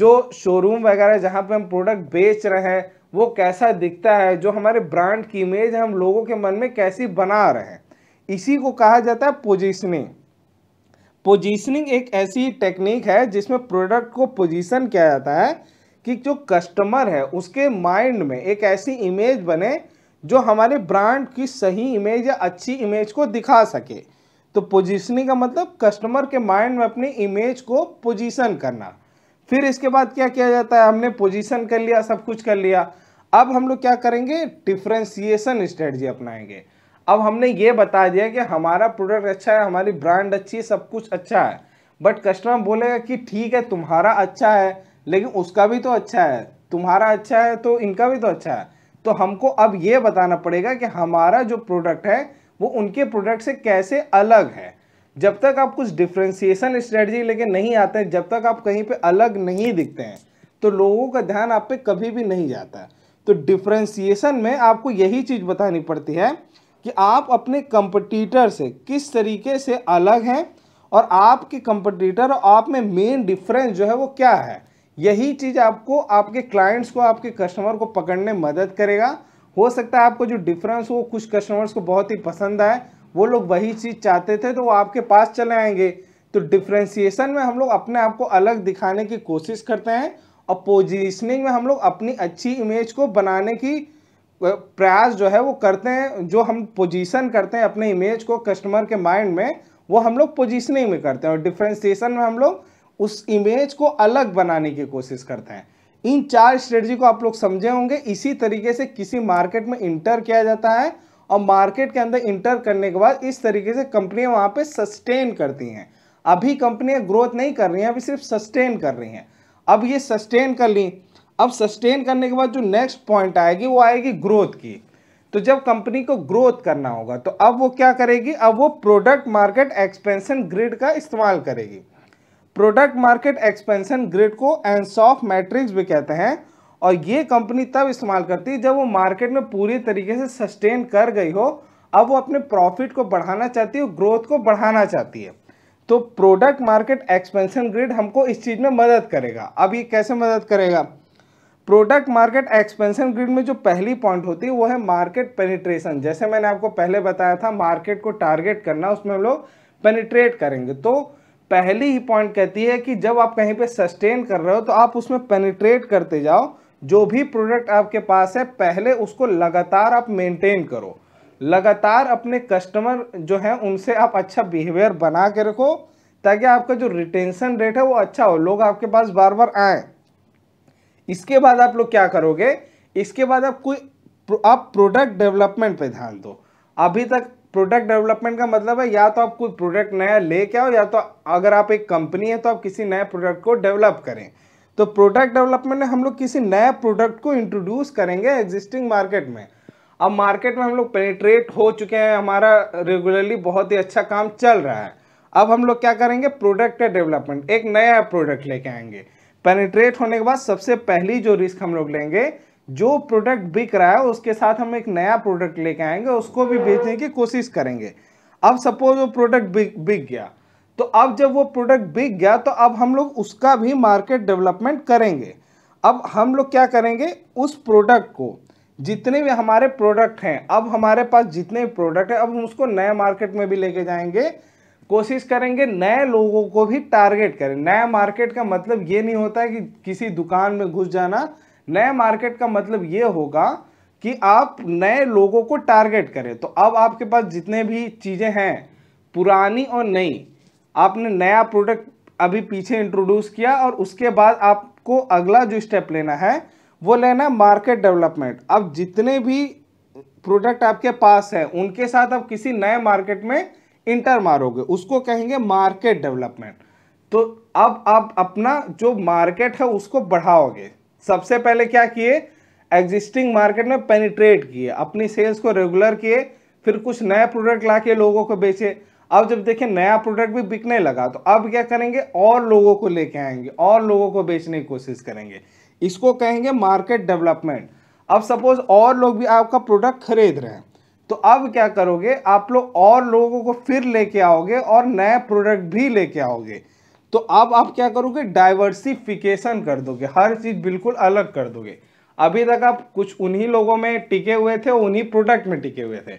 जो शोरूम वगैरह जहाँ पे हम प्रोडक्ट बेच रहे हैं वो कैसा दिखता है जो हमारे ब्रांड की इमेज हम लोगों के मन में कैसी बना रहे हैं इसी को कहा जाता है पोजिशनिंग पोजिशनिंग एक ऐसी टेक्निक है जिसमें प्रोडक्ट को पोजिशन किया जाता है कि जो कस्टमर है उसके माइंड में एक ऐसी इमेज बने जो हमारे ब्रांड की सही इमेज या अच्छी इमेज को दिखा सके तो पोजिशनिंग का मतलब कस्टमर के माइंड में अपनी इमेज को पोजीशन करना फिर इसके बाद क्या किया जाता है हमने पोजीशन कर लिया सब कुछ कर लिया अब हम लोग क्या करेंगे डिफ्रेंसिएशन स्ट्रेटजी अपनाएंगे अब हमने ये बता दिया कि हमारा प्रोडक्ट अच्छा है हमारी ब्रांड अच्छी है सब कुछ अच्छा है बट कस्टमर बोलेगा कि ठीक है तुम्हारा अच्छा है लेकिन उसका भी तो अच्छा है तुम्हारा अच्छा है तो इनका भी तो अच्छा है तो हमको अब ये बताना पड़ेगा कि हमारा जो प्रोडक्ट है वो उनके प्रोडक्ट से कैसे अलग है जब तक आप कुछ डिफ्रेंसीसन स्ट्रेटजी लेके नहीं आते हैं जब तक आप कहीं पे अलग नहीं दिखते हैं तो लोगों का ध्यान आप पे कभी भी नहीं जाता तो डिफ्रेंसीसन में आपको यही चीज़ बतानी पड़ती है कि आप अपने कंपटीटर से किस तरीके से अलग हैं और आपके कंपटीटर और आप में मेन डिफरेंस जो है वो क्या है यही चीज़ आपको आपके क्लाइंट्स को आपके कस्टमर को पकड़ने मदद करेगा हो सकता है आपको जो डिफरेंस हो कुछ कस्टमर्स को बहुत ही पसंद आए वो लोग वही चीज़ चाहते थे तो वो आपके पास चले आएंगे तो डिफ्रेंसीसन में हम लोग अपने आप को अलग दिखाने की कोशिश करते हैं और पोजिशनिंग में हम लोग अपनी अच्छी इमेज को बनाने की प्रयास जो है वो करते हैं जो हम पोजीशन करते हैं अपने इमेज को कस्टमर के माइंड में वो हम लोग पोजिशनिंग में करते हैं और डिफ्रेंसीसन में हम लोग उस इमेज को अलग बनाने की कोशिश करते हैं इन चार स्ट्रेटजी को आप लोग समझे होंगे इसी तरीके से किसी मार्केट में इंटर किया जाता है और मार्केट के अंदर इंटर करने के बाद इस तरीके से कंपनियां वहां पे सस्टेन करती हैं अभी कंपनियां ग्रोथ नहीं कर रही हैं अभी सिर्फ सस्टेन कर रही हैं अब ये सस्टेन कर ली अब सस्टेन करने के बाद जो नेक्स्ट पॉइंट आएगी वो आएगी ग्रोथ की तो जब कंपनी को ग्रोथ करना होगा तो अब वो क्या करेगी अब वो प्रोडक्ट मार्केट एक्सपेंशन ग्रिड का इस्तेमाल करेगी प्रोडक्ट मार्केट एक्सपेंशन ग्रिड को एनसॉफ मैट्रिक्स भी कहते हैं और ये कंपनी तब इस्तेमाल करती है जब वो मार्केट में पूरी तरीके से सस्टेन कर गई हो अब वो अपने प्रॉफिट को बढ़ाना चाहती है ग्रोथ को बढ़ाना चाहती है तो प्रोडक्ट मार्केट एक्सपेंशन ग्रिड हमको इस चीज़ में मदद करेगा अब ये कैसे मदद करेगा प्रोडक्ट मार्केट एक्सपेंशन ग्रिड में जो पहली पॉइंट होती है वो है मार्केट पेनिट्रेशन जैसे मैंने आपको पहले बताया था मार्केट को टारगेट करना उसमें हम लोग पेनिट्रेट करेंगे तो पहली ही पॉइंट कहती है कि जब आप कहीं पे सस्टेन कर रहे हो तो आप उसमें पेनिट्रेट करते जाओ जो भी प्रोडक्ट आपके पास है पहले उसको लगातार आप मेंटेन करो लगातार अपने कस्टमर जो है उनसे आप अच्छा बिहेवियर बना के रखो ताकि आपका जो रिटेंशन रेट है वो अच्छा हो लोग आपके पास बार बार आए इसके बाद आप लोग क्या करोगे इसके बाद आप कोई आप प्रोडक्ट डेवलपमेंट पे ध्यान दो अभी तक प्रोडक्ट डेवलपमेंट का मतलब है या तो आप कोई प्रोडक्ट नया लेके आओ या तो अगर आप एक कंपनी है तो आप किसी नए प्रोडक्ट को डेवलप करें तो प्रोडक्ट डेवलपमेंट में हम लोग किसी नए प्रोडक्ट को इंट्रोड्यूस करेंगे एग्जिस्टिंग मार्केट में अब मार्केट में हम लोग पेनिट्रेट हो चुके हैं हमारा रेगुलरली बहुत ही अच्छा काम चल रहा है अब हम लोग क्या करेंगे प्रोडक्ट का डेवलपमेंट एक नया प्रोडक्ट लेके आएंगे पेनिट्रेट होने के बाद सबसे पहली जो रिस्क हम लोग लेंगे जो प्रोडक्ट बिक रहा है उसके साथ हम एक नया प्रोडक्ट लेके आएंगे उसको भी बेचने की कोशिश करेंगे अब सपोज वो प्रोडक्ट बिक बिक गया तो अब जब वो प्रोडक्ट बिक गया तो अब हम लोग उसका भी मार्केट डेवलपमेंट करेंगे अब हम लोग क्या करेंगे उस प्रोडक्ट को जितने भी हमारे प्रोडक्ट हैं अब हमारे पास जितने भी प्रोडक्ट हैं अब हम उसको नए मार्केट में भी लेके जाएंगे कोशिश करेंगे नए लोगों को भी टारगेट करें नया मार्केट का मतलब ये नहीं होता है कि किसी दुकान में घुस जाना नए मार्केट का मतलब ये होगा कि आप नए लोगों को टारगेट करें तो अब आपके पास जितने भी चीज़ें हैं पुरानी और नई आपने नया प्रोडक्ट अभी पीछे इंट्रोड्यूस किया और उसके बाद आपको अगला जो स्टेप लेना है वो लेना है मार्केट डेवलपमेंट अब जितने भी प्रोडक्ट आपके पास है उनके साथ आप किसी नए मार्केट में इंटर मारोगे उसको कहेंगे मार्केट डेवलपमेंट तो अब आप अपना जो मार्केट है उसको बढ़ाओगे सबसे पहले क्या किए एग्जिस्टिंग मार्केट में पेनिट्रेट किए अपनी सेल्स को रेगुलर किए फिर कुछ नया प्रोडक्ट ला के लोगों को बेचे अब जब देखें नया प्रोडक्ट भी बिकने लगा तो अब क्या करेंगे और लोगों को लेके आएंगे और लोगों को बेचने की कोशिश करेंगे इसको कहेंगे मार्केट डेवलपमेंट अब सपोज और लोग भी आपका प्रोडक्ट खरीद रहे हैं तो अब क्या करोगे आप लोग और लोगों को फिर लेके आओगे और नया प्रोडक्ट भी लेके आओगे तो अब आप क्या करोगे डाइवर्सिफिकेशन कर दोगे हर चीज़ बिल्कुल अलग कर दोगे अभी तक आप कुछ उन्हीं लोगों में टिके हुए थे उन्हीं प्रोडक्ट में टिके हुए थे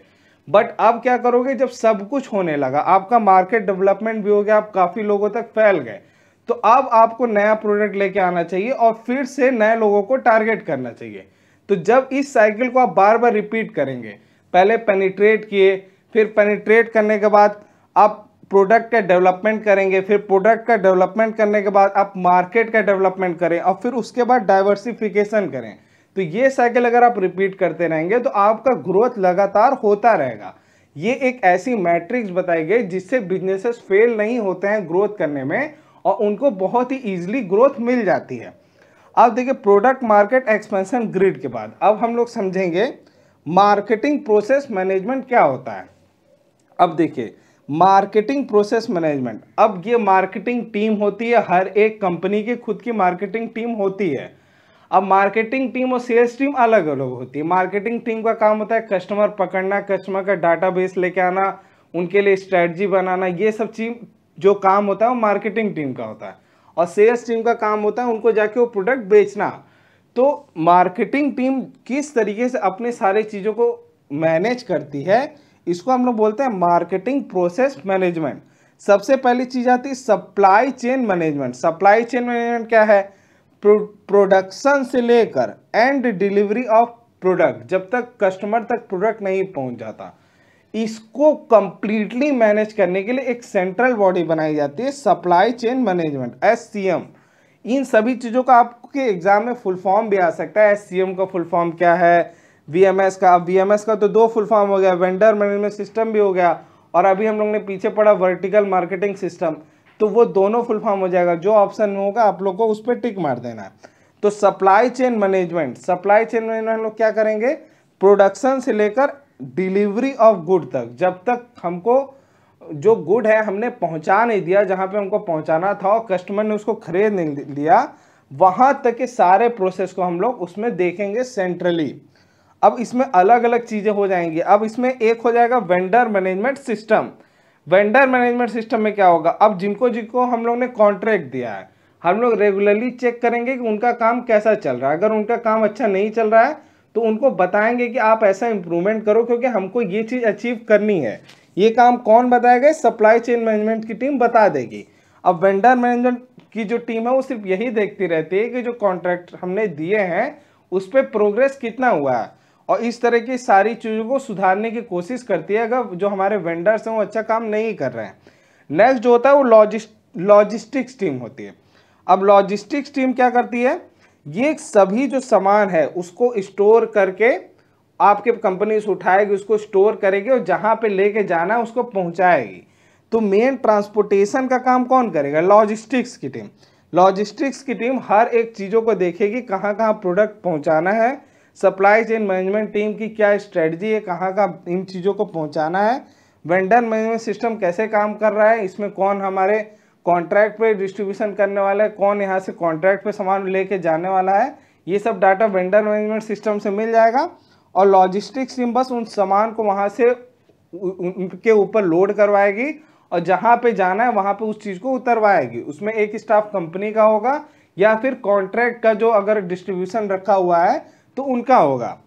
बट अब क्या करोगे जब सब कुछ होने लगा आपका मार्केट डेवलपमेंट भी हो गया आप काफ़ी लोगों तक फैल गए तो अब आपको नया प्रोडक्ट लेके आना चाहिए और फिर से नए लोगों को टारगेट करना चाहिए तो जब इस साइकिल को आप बार बार रिपीट करेंगे पहले पेनिट्रेट किए फिर पेनिट्रेट करने के बाद आप प्रोडक्ट का डेवलपमेंट करेंगे फिर प्रोडक्ट का डेवलपमेंट करने के बाद आप मार्केट का डेवलपमेंट करें और फिर उसके बाद डाइवर्सिफिकेशन करें तो ये साइकिल अगर आप रिपीट करते रहेंगे तो आपका ग्रोथ लगातार होता रहेगा ये एक ऐसी मैट्रिक्स बताई गई जिससे बिजनेसेस फेल नहीं होते हैं ग्रोथ करने में और उनको बहुत ही ईजिली ग्रोथ मिल जाती है अब देखिए प्रोडक्ट मार्केट एक्सपेंशन ग्रिड के बाद अब हम लोग समझेंगे मार्केटिंग प्रोसेस मैनेजमेंट क्या होता है अब देखिए मार्केटिंग प्रोसेस मैनेजमेंट अब ये मार्केटिंग टीम होती है हर एक कंपनी की खुद की मार्केटिंग टीम होती है अब मार्केटिंग टीम और सेल्स टीम अलग अलग होती है मार्केटिंग टीम का काम होता है कस्टमर पकड़ना कस्टमर का डाटा बेस लेके आना उनके लिए स्ट्रेटजी बनाना ये सब चीज जो काम होता है वो मार्केटिंग टीम का होता है और सेल्स टीम का काम होता है उनको जाके वो प्रोडक्ट बेचना तो मार्केटिंग टीम किस तरीके से अपने सारे चीज़ों को मैनेज करती है इसको हम लोग बोलते हैं मार्केटिंग प्रोसेस मैनेजमेंट सबसे पहली चीज़ आती है supply chain management supply chain management क्या है प्रोडक्शन से लेकर एंड डिलीवरी ऑफ प्रोडक्ट जब तक कस्टमर तक प्रोडक्ट नहीं पहुंच जाता इसको कंप्लीटली मैनेज करने के लिए एक सेंट्रल बॉडी बनाई जाती है सप्लाई चेन मैनेजमेंट एस इन सभी चीज़ों का आपके एग्जाम में फुल फॉर्म भी आ सकता है एस का फुल फॉर्म क्या है वीएमएस का अब वीएमएस का तो दो फुल फॉर्म हो गया वेंडर मैनेजमेंट सिस्टम भी हो गया और अभी हम लोग ने पीछे पड़ा वर्टिकल मार्केटिंग सिस्टम तो वो दोनों फुल फॉर्म हो जाएगा जो ऑप्शन होगा आप लोग को उस पर टिक मार देना है तो supply chain management supply chain management हम लोग क्या करेंगे प्रोडक्शन से लेकर डिलीवरी ऑफ गुड तक जब तक हमको जो गुड है हमने पहुंचा नहीं दिया जहां पे हमको पहुंचाना था और कस्टमर ने उसको खरीद नहीं लिया वहां तक के सारे प्रोसेस को हम लोग उसमें देखेंगे सेंट्रली अब इसमें अलग अलग चीज़ें हो जाएंगी अब इसमें एक हो जाएगा vendor management system vendor management system में क्या होगा अब जिनको जिनको हम लोग ने कॉन्ट्रैक्ट दिया है हम लोग रेगुलरली चेक करेंगे कि उनका काम कैसा चल रहा है अगर उनका काम अच्छा नहीं चल रहा है तो उनको बताएंगे कि आप ऐसा इंप्रूवमेंट करो क्योंकि हमको ये चीज़ अचीव करनी है ये काम कौन बताएगा सप्लाई चेन मैनेजमेंट की टीम बता देगी अब वेंडर मैनेजमेंट की जो टीम है वो सिर्फ यही देखती रहती है कि जो कॉन्ट्रैक्ट हमने दिए हैं उस पर प्रोग्रेस कितना हुआ है और इस तरह की सारी चीज़ों को सुधारने की कोशिश करती है अगर जो हमारे वेंडर्स हैं वो अच्छा काम नहीं कर रहे हैं नेक्स्ट जो होता है वो लॉजिस्ट लॉजिस्टिक्स टीम होती है अब लॉजिस्टिक्स टीम क्या करती है ये सभी जो सामान है उसको स्टोर करके आपके कंपनी से उठाएगी उसको स्टोर करेगी और जहाँ पे लेके जाना है उसको पहुँचाएगी तो मेन ट्रांसपोर्टेशन का काम कौन करेगा लॉजिस्टिक्स की टीम लॉजिस्टिक्स की टीम हर एक चीज़ों को देखेगी कहाँ कहाँ प्रोडक्ट पहुँचाना है सप्लाई चेन मैनेजमेंट टीम की क्या स्ट्रेटजी है कहाँ का इन चीज़ों को पहुँचाना है वेंडर मैनेजमेंट सिस्टम कैसे काम कर रहा है इसमें कौन हमारे कॉन्ट्रैक्ट पे डिस्ट्रीब्यूशन करने वाला है कौन यहाँ से कॉन्ट्रैक्ट पे सामान लेके जाने वाला है ये सब डाटा वेंडर मैनेजमेंट सिस्टम से मिल जाएगा और लॉजिस्टिक्स टीम बस उन सामान को वहाँ से उनके ऊपर लोड करवाएगी और जहाँ पे जाना है वहाँ पे उस चीज़ को उतरवाएगी उसमें एक स्टाफ कंपनी का होगा या फिर कॉन्ट्रैक्ट का जो अगर डिस्ट्रीब्यूशन रखा हुआ है तो उनका होगा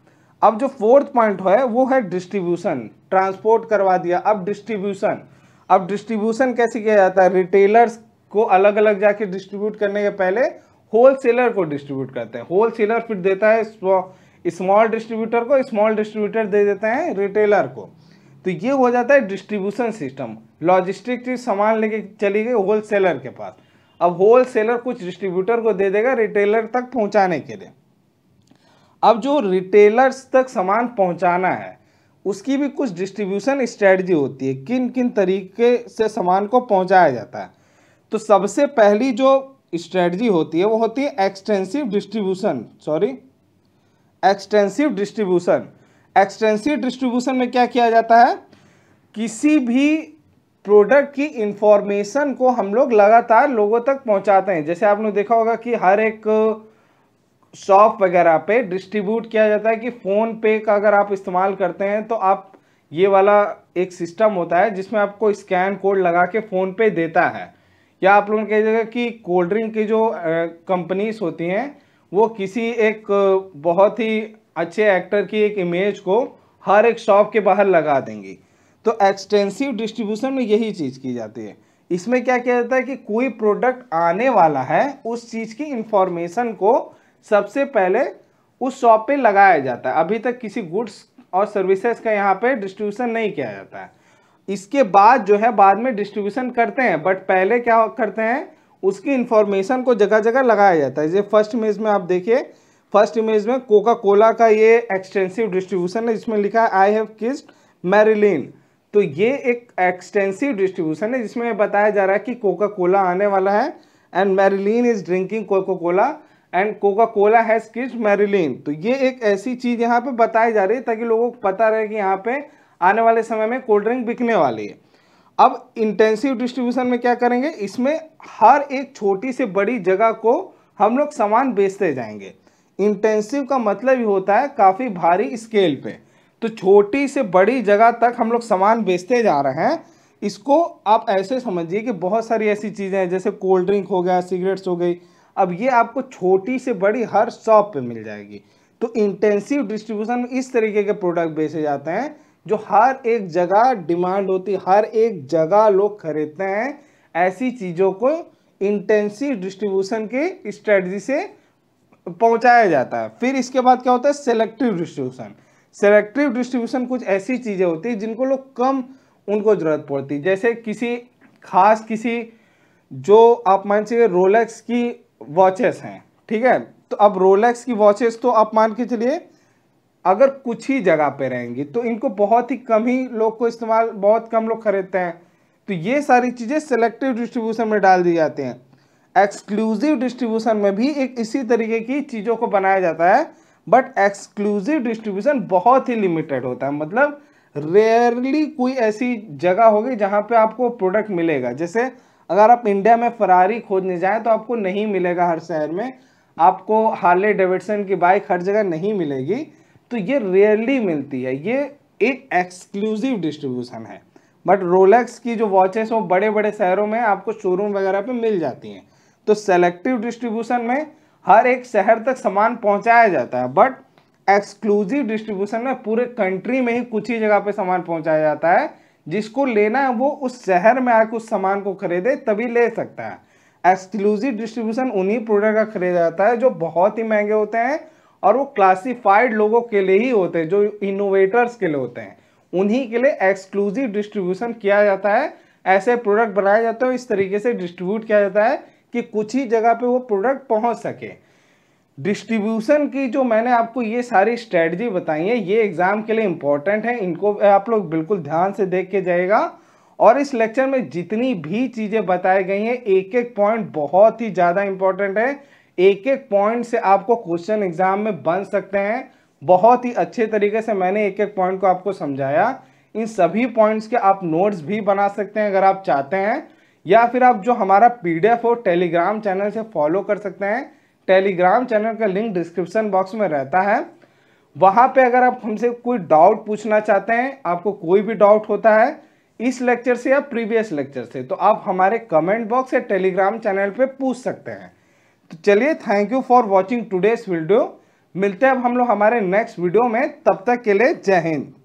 अब जो फोर्थ पॉइंट है वो है डिस्ट्रीब्यूशन ट्रांसपोर्ट करवा दिया अब डिस्ट्रीब्यूशन अब डिस्ट्रीब्यूशन कैसे किया जाता है रिटेलर्स को अलग अलग जाके डिस्ट्रीब्यूट करने के पहले होल सेलर को डिस्ट्रीब्यूट करते हैं होल सेलर फिर देता है स्मॉल डिस्ट्रीब्यूटर को स्मॉल डिस्ट्रीब्यूटर दे देते हैं रिटेलर को तो ये हो जाता है डिस्ट्रीब्यूशन सिस्टम लॉजिस्टिक चीज सामान लेके चली गई होल सेलर के पास अब होल सेलर कुछ डिस्ट्रीब्यूटर को दे देगा रिटेलर तक पहुंचाने के लिए अब जो रिटेलर्स तक सामान पहुंचाना है उसकी भी कुछ डिस्ट्रीब्यूशन स्ट्रेटजी होती है किन किन तरीके से सामान को पहुंचाया जाता है तो सबसे पहली जो स्ट्रेटजी होती है वो होती है extensive distribution sorry extensive distribution extensive distribution में क्या किया जाता है किसी भी प्रोडक्ट की इंफॉर्मेशन को हम लोग लगातार लोगों तक पहुंचाते हैं जैसे आपने देखा होगा कि हर एक शॉप वगैरह पे डिस्ट्रीब्यूट किया जाता है कि फ़ोन पे का अगर आप इस्तेमाल करते हैं तो आप ये वाला एक सिस्टम होता है जिसमें आपको स्कैन कोड लगा के फ़ोन पे देता है या आप लोगों कहिएगा कि कोल्ड ड्रिंक की जो कंपनीज होती हैं वो किसी एक बहुत ही अच्छे एक्टर की एक इमेज को हर एक शॉप के बाहर लगा देंगी तो एक्सटेंसिव डिस्ट्रीब्यूशन में यही चीज़ की जाती है इसमें क्या किया जाता है कि कोई प्रोडक्ट आने वाला है उस चीज़ की इंफॉर्मेशन को सबसे पहले उस शॉप पे लगाया जाता है अभी तक किसी गुड्स और सर्विसेज का यहाँ पे डिस्ट्रीब्यूशन नहीं किया जाता है इसके बाद जो है बाद में डिस्ट्रीब्यूशन करते हैं बट पहले क्या करते हैं उसकी इंफॉर्मेशन को जगह जगह लगाया जाता है जैसे फर्स्ट इमेज में आप देखिए फर्स्ट इमेज में कोका कोला का ये एक्सटेंसिव डिस्ट्रीब्यूशन है जिसमें लिखा है आई हैव किस्ड मैरिलीन तो ये एक एक्सटेंसिव डिस्ट्रीब्यूशन है जिसमें बताया जा रहा है कि कोका कोला आने वाला है and Marilyn is drinking Coca Cola and Coca Cola has kiss Marilyn तो ये एक ऐसी चीज़ यहाँ पे बताई जा रही है ताकि लोगों को पता रहे कि यहाँ पे आने वाले समय में कोल्ड ड्रिंक बिकने वाली है अब इंटेंसिव डिस्ट्रीब्यूशन में क्या करेंगे इसमें हर एक छोटी से बड़ी जगह को हम लोग सामान बेचते जाएंगे इंटेंसिव का मतलब ही होता है काफ़ी भारी स्केल पे तो छोटी से बड़ी जगह तक हम लोग सामान बेचते जा रहे हैं इसको आप ऐसे समझिए कि बहुत सारी ऐसी चीज़ें हैं जैसे कोल्ड ड्रिंक हो गया सिगरेट्स हो गई अब ये आपको छोटी से बड़ी हर शॉप पे मिल जाएगी तो इंटेंसिव डिस्ट्रीब्यूशन में इस तरीके के प्रोडक्ट बेचे जाते हैं जो हर एक जगह डिमांड होती है हर एक जगह लोग खरीदते हैं ऐसी चीज़ों को इंटेंसिव डिस्ट्रीब्यूशन के स्ट्रेटजी से पहुंचाया जाता है फिर इसके बाद क्या होता है सेलेक्टिव डिस्ट्रीब्यूशन सेलेक्टिव डिस्ट्रीब्यूशन कुछ ऐसी चीज़ें होती हैं जिनको लोग कम उनको ज़रूरत पड़ती है जैसे किसी खास किसी जो आप मान चाहिए रोलेक्स की वॉचेस हैं ठीक है तो अब रोलेक्स की वॉचेस तो आप मान के चलिए अगर कुछ ही जगह पे रहेंगी तो इनको बहुत ही कम ही लोग को इस्तेमाल बहुत कम लोग खरीदते हैं तो ये सारी चीज़ें सेलेक्टिव डिस्ट्रीब्यूशन में डाल दी जाती हैं एक्सक्लूसिव डिस्ट्रीब्यूशन में भी एक इसी तरीके की चीज़ों को बनाया जाता है बट एक्सक्लूसिव डिस्ट्रीब्यूशन बहुत ही लिमिटेड होता है मतलब रेयरली कोई ऐसी जगह होगी जहाँ पर आपको प्रोडक्ट मिलेगा जैसे अगर आप इंडिया में फरारी खोजने जाए तो आपको नहीं मिलेगा हर शहर में आपको हार्ले डेविडसन की बाइक हर जगह नहीं मिलेगी तो ये रेयरली मिलती है ये एक एक्सक्लूसिव डिस्ट्रीब्यूशन है बट रोलेक्स की जो वॉचेस वो बड़े बड़े शहरों में आपको शोरूम वगैरह पे मिल जाती हैं तो सेलेक्टिव डिस्ट्रीब्यूशन में हर एक शहर तक सामान पहुंचाया जाता है बट एक्सक्लूसिव डिस्ट्रीब्यूशन में पूरे कंट्री में ही कुछ ही जगह पे सामान पहुंचाया जाता है जिसको लेना है वो उस शहर में आकर उस सामान को खरीदे तभी ले सकता है एक्सक्लूसिव डिस्ट्रीब्यूशन उन्हीं प्रोडक्ट का खरीदा जाता है जो बहुत ही महंगे होते हैं और वो क्लासिफाइड लोगों के लिए ही होते हैं जो इनोवेटर्स के लिए होते हैं उन्हीं के लिए एक्सक्लूसिव डिस्ट्रीब्यूशन किया जाता है ऐसे प्रोडक्ट बनाए जाते हैं इस तरीके से डिस्ट्रीब्यूट किया जाता है कि कुछ ही जगह पे वो प्रोडक्ट पहुंच सके डिस्ट्रीब्यूशन की जो मैंने आपको ये सारी स्ट्रेटजी बताई है ये एग्ज़ाम के लिए इंपॉर्टेंट है इनको आप लोग बिल्कुल ध्यान से देख के जाएगा और इस लेक्चर में जितनी भी चीज़ें बताई गई हैं एक एक पॉइंट बहुत ही ज़्यादा इम्पॉर्टेंट है एक एक पॉइंट से आपको क्वेश्चन एग्जाम में बन सकते हैं बहुत ही अच्छे तरीके से मैंने एक एक पॉइंट को आपको समझाया इन सभी पॉइंट्स के आप नोट्स भी बना सकते हैं अगर आप चाहते हैं या फिर आप जो हमारा पीडीएफ और टेलीग्राम चैनल से फॉलो कर सकते हैं टेलीग्राम चैनल का लिंक डिस्क्रिप्शन बॉक्स में रहता है वहाँ पे अगर आप हमसे कोई डाउट पूछना चाहते हैं आपको कोई भी डाउट होता है इस लेक्चर से या प्रीवियस लेक्चर से तो आप हमारे कमेंट बॉक्स या टेलीग्राम चैनल पे पूछ सकते हैं तो चलिए thank you for watching today's video मिलते हैं अब हम लोग हमारे नेक्स्ट वीडियो में तब तक के लिए जय हिंद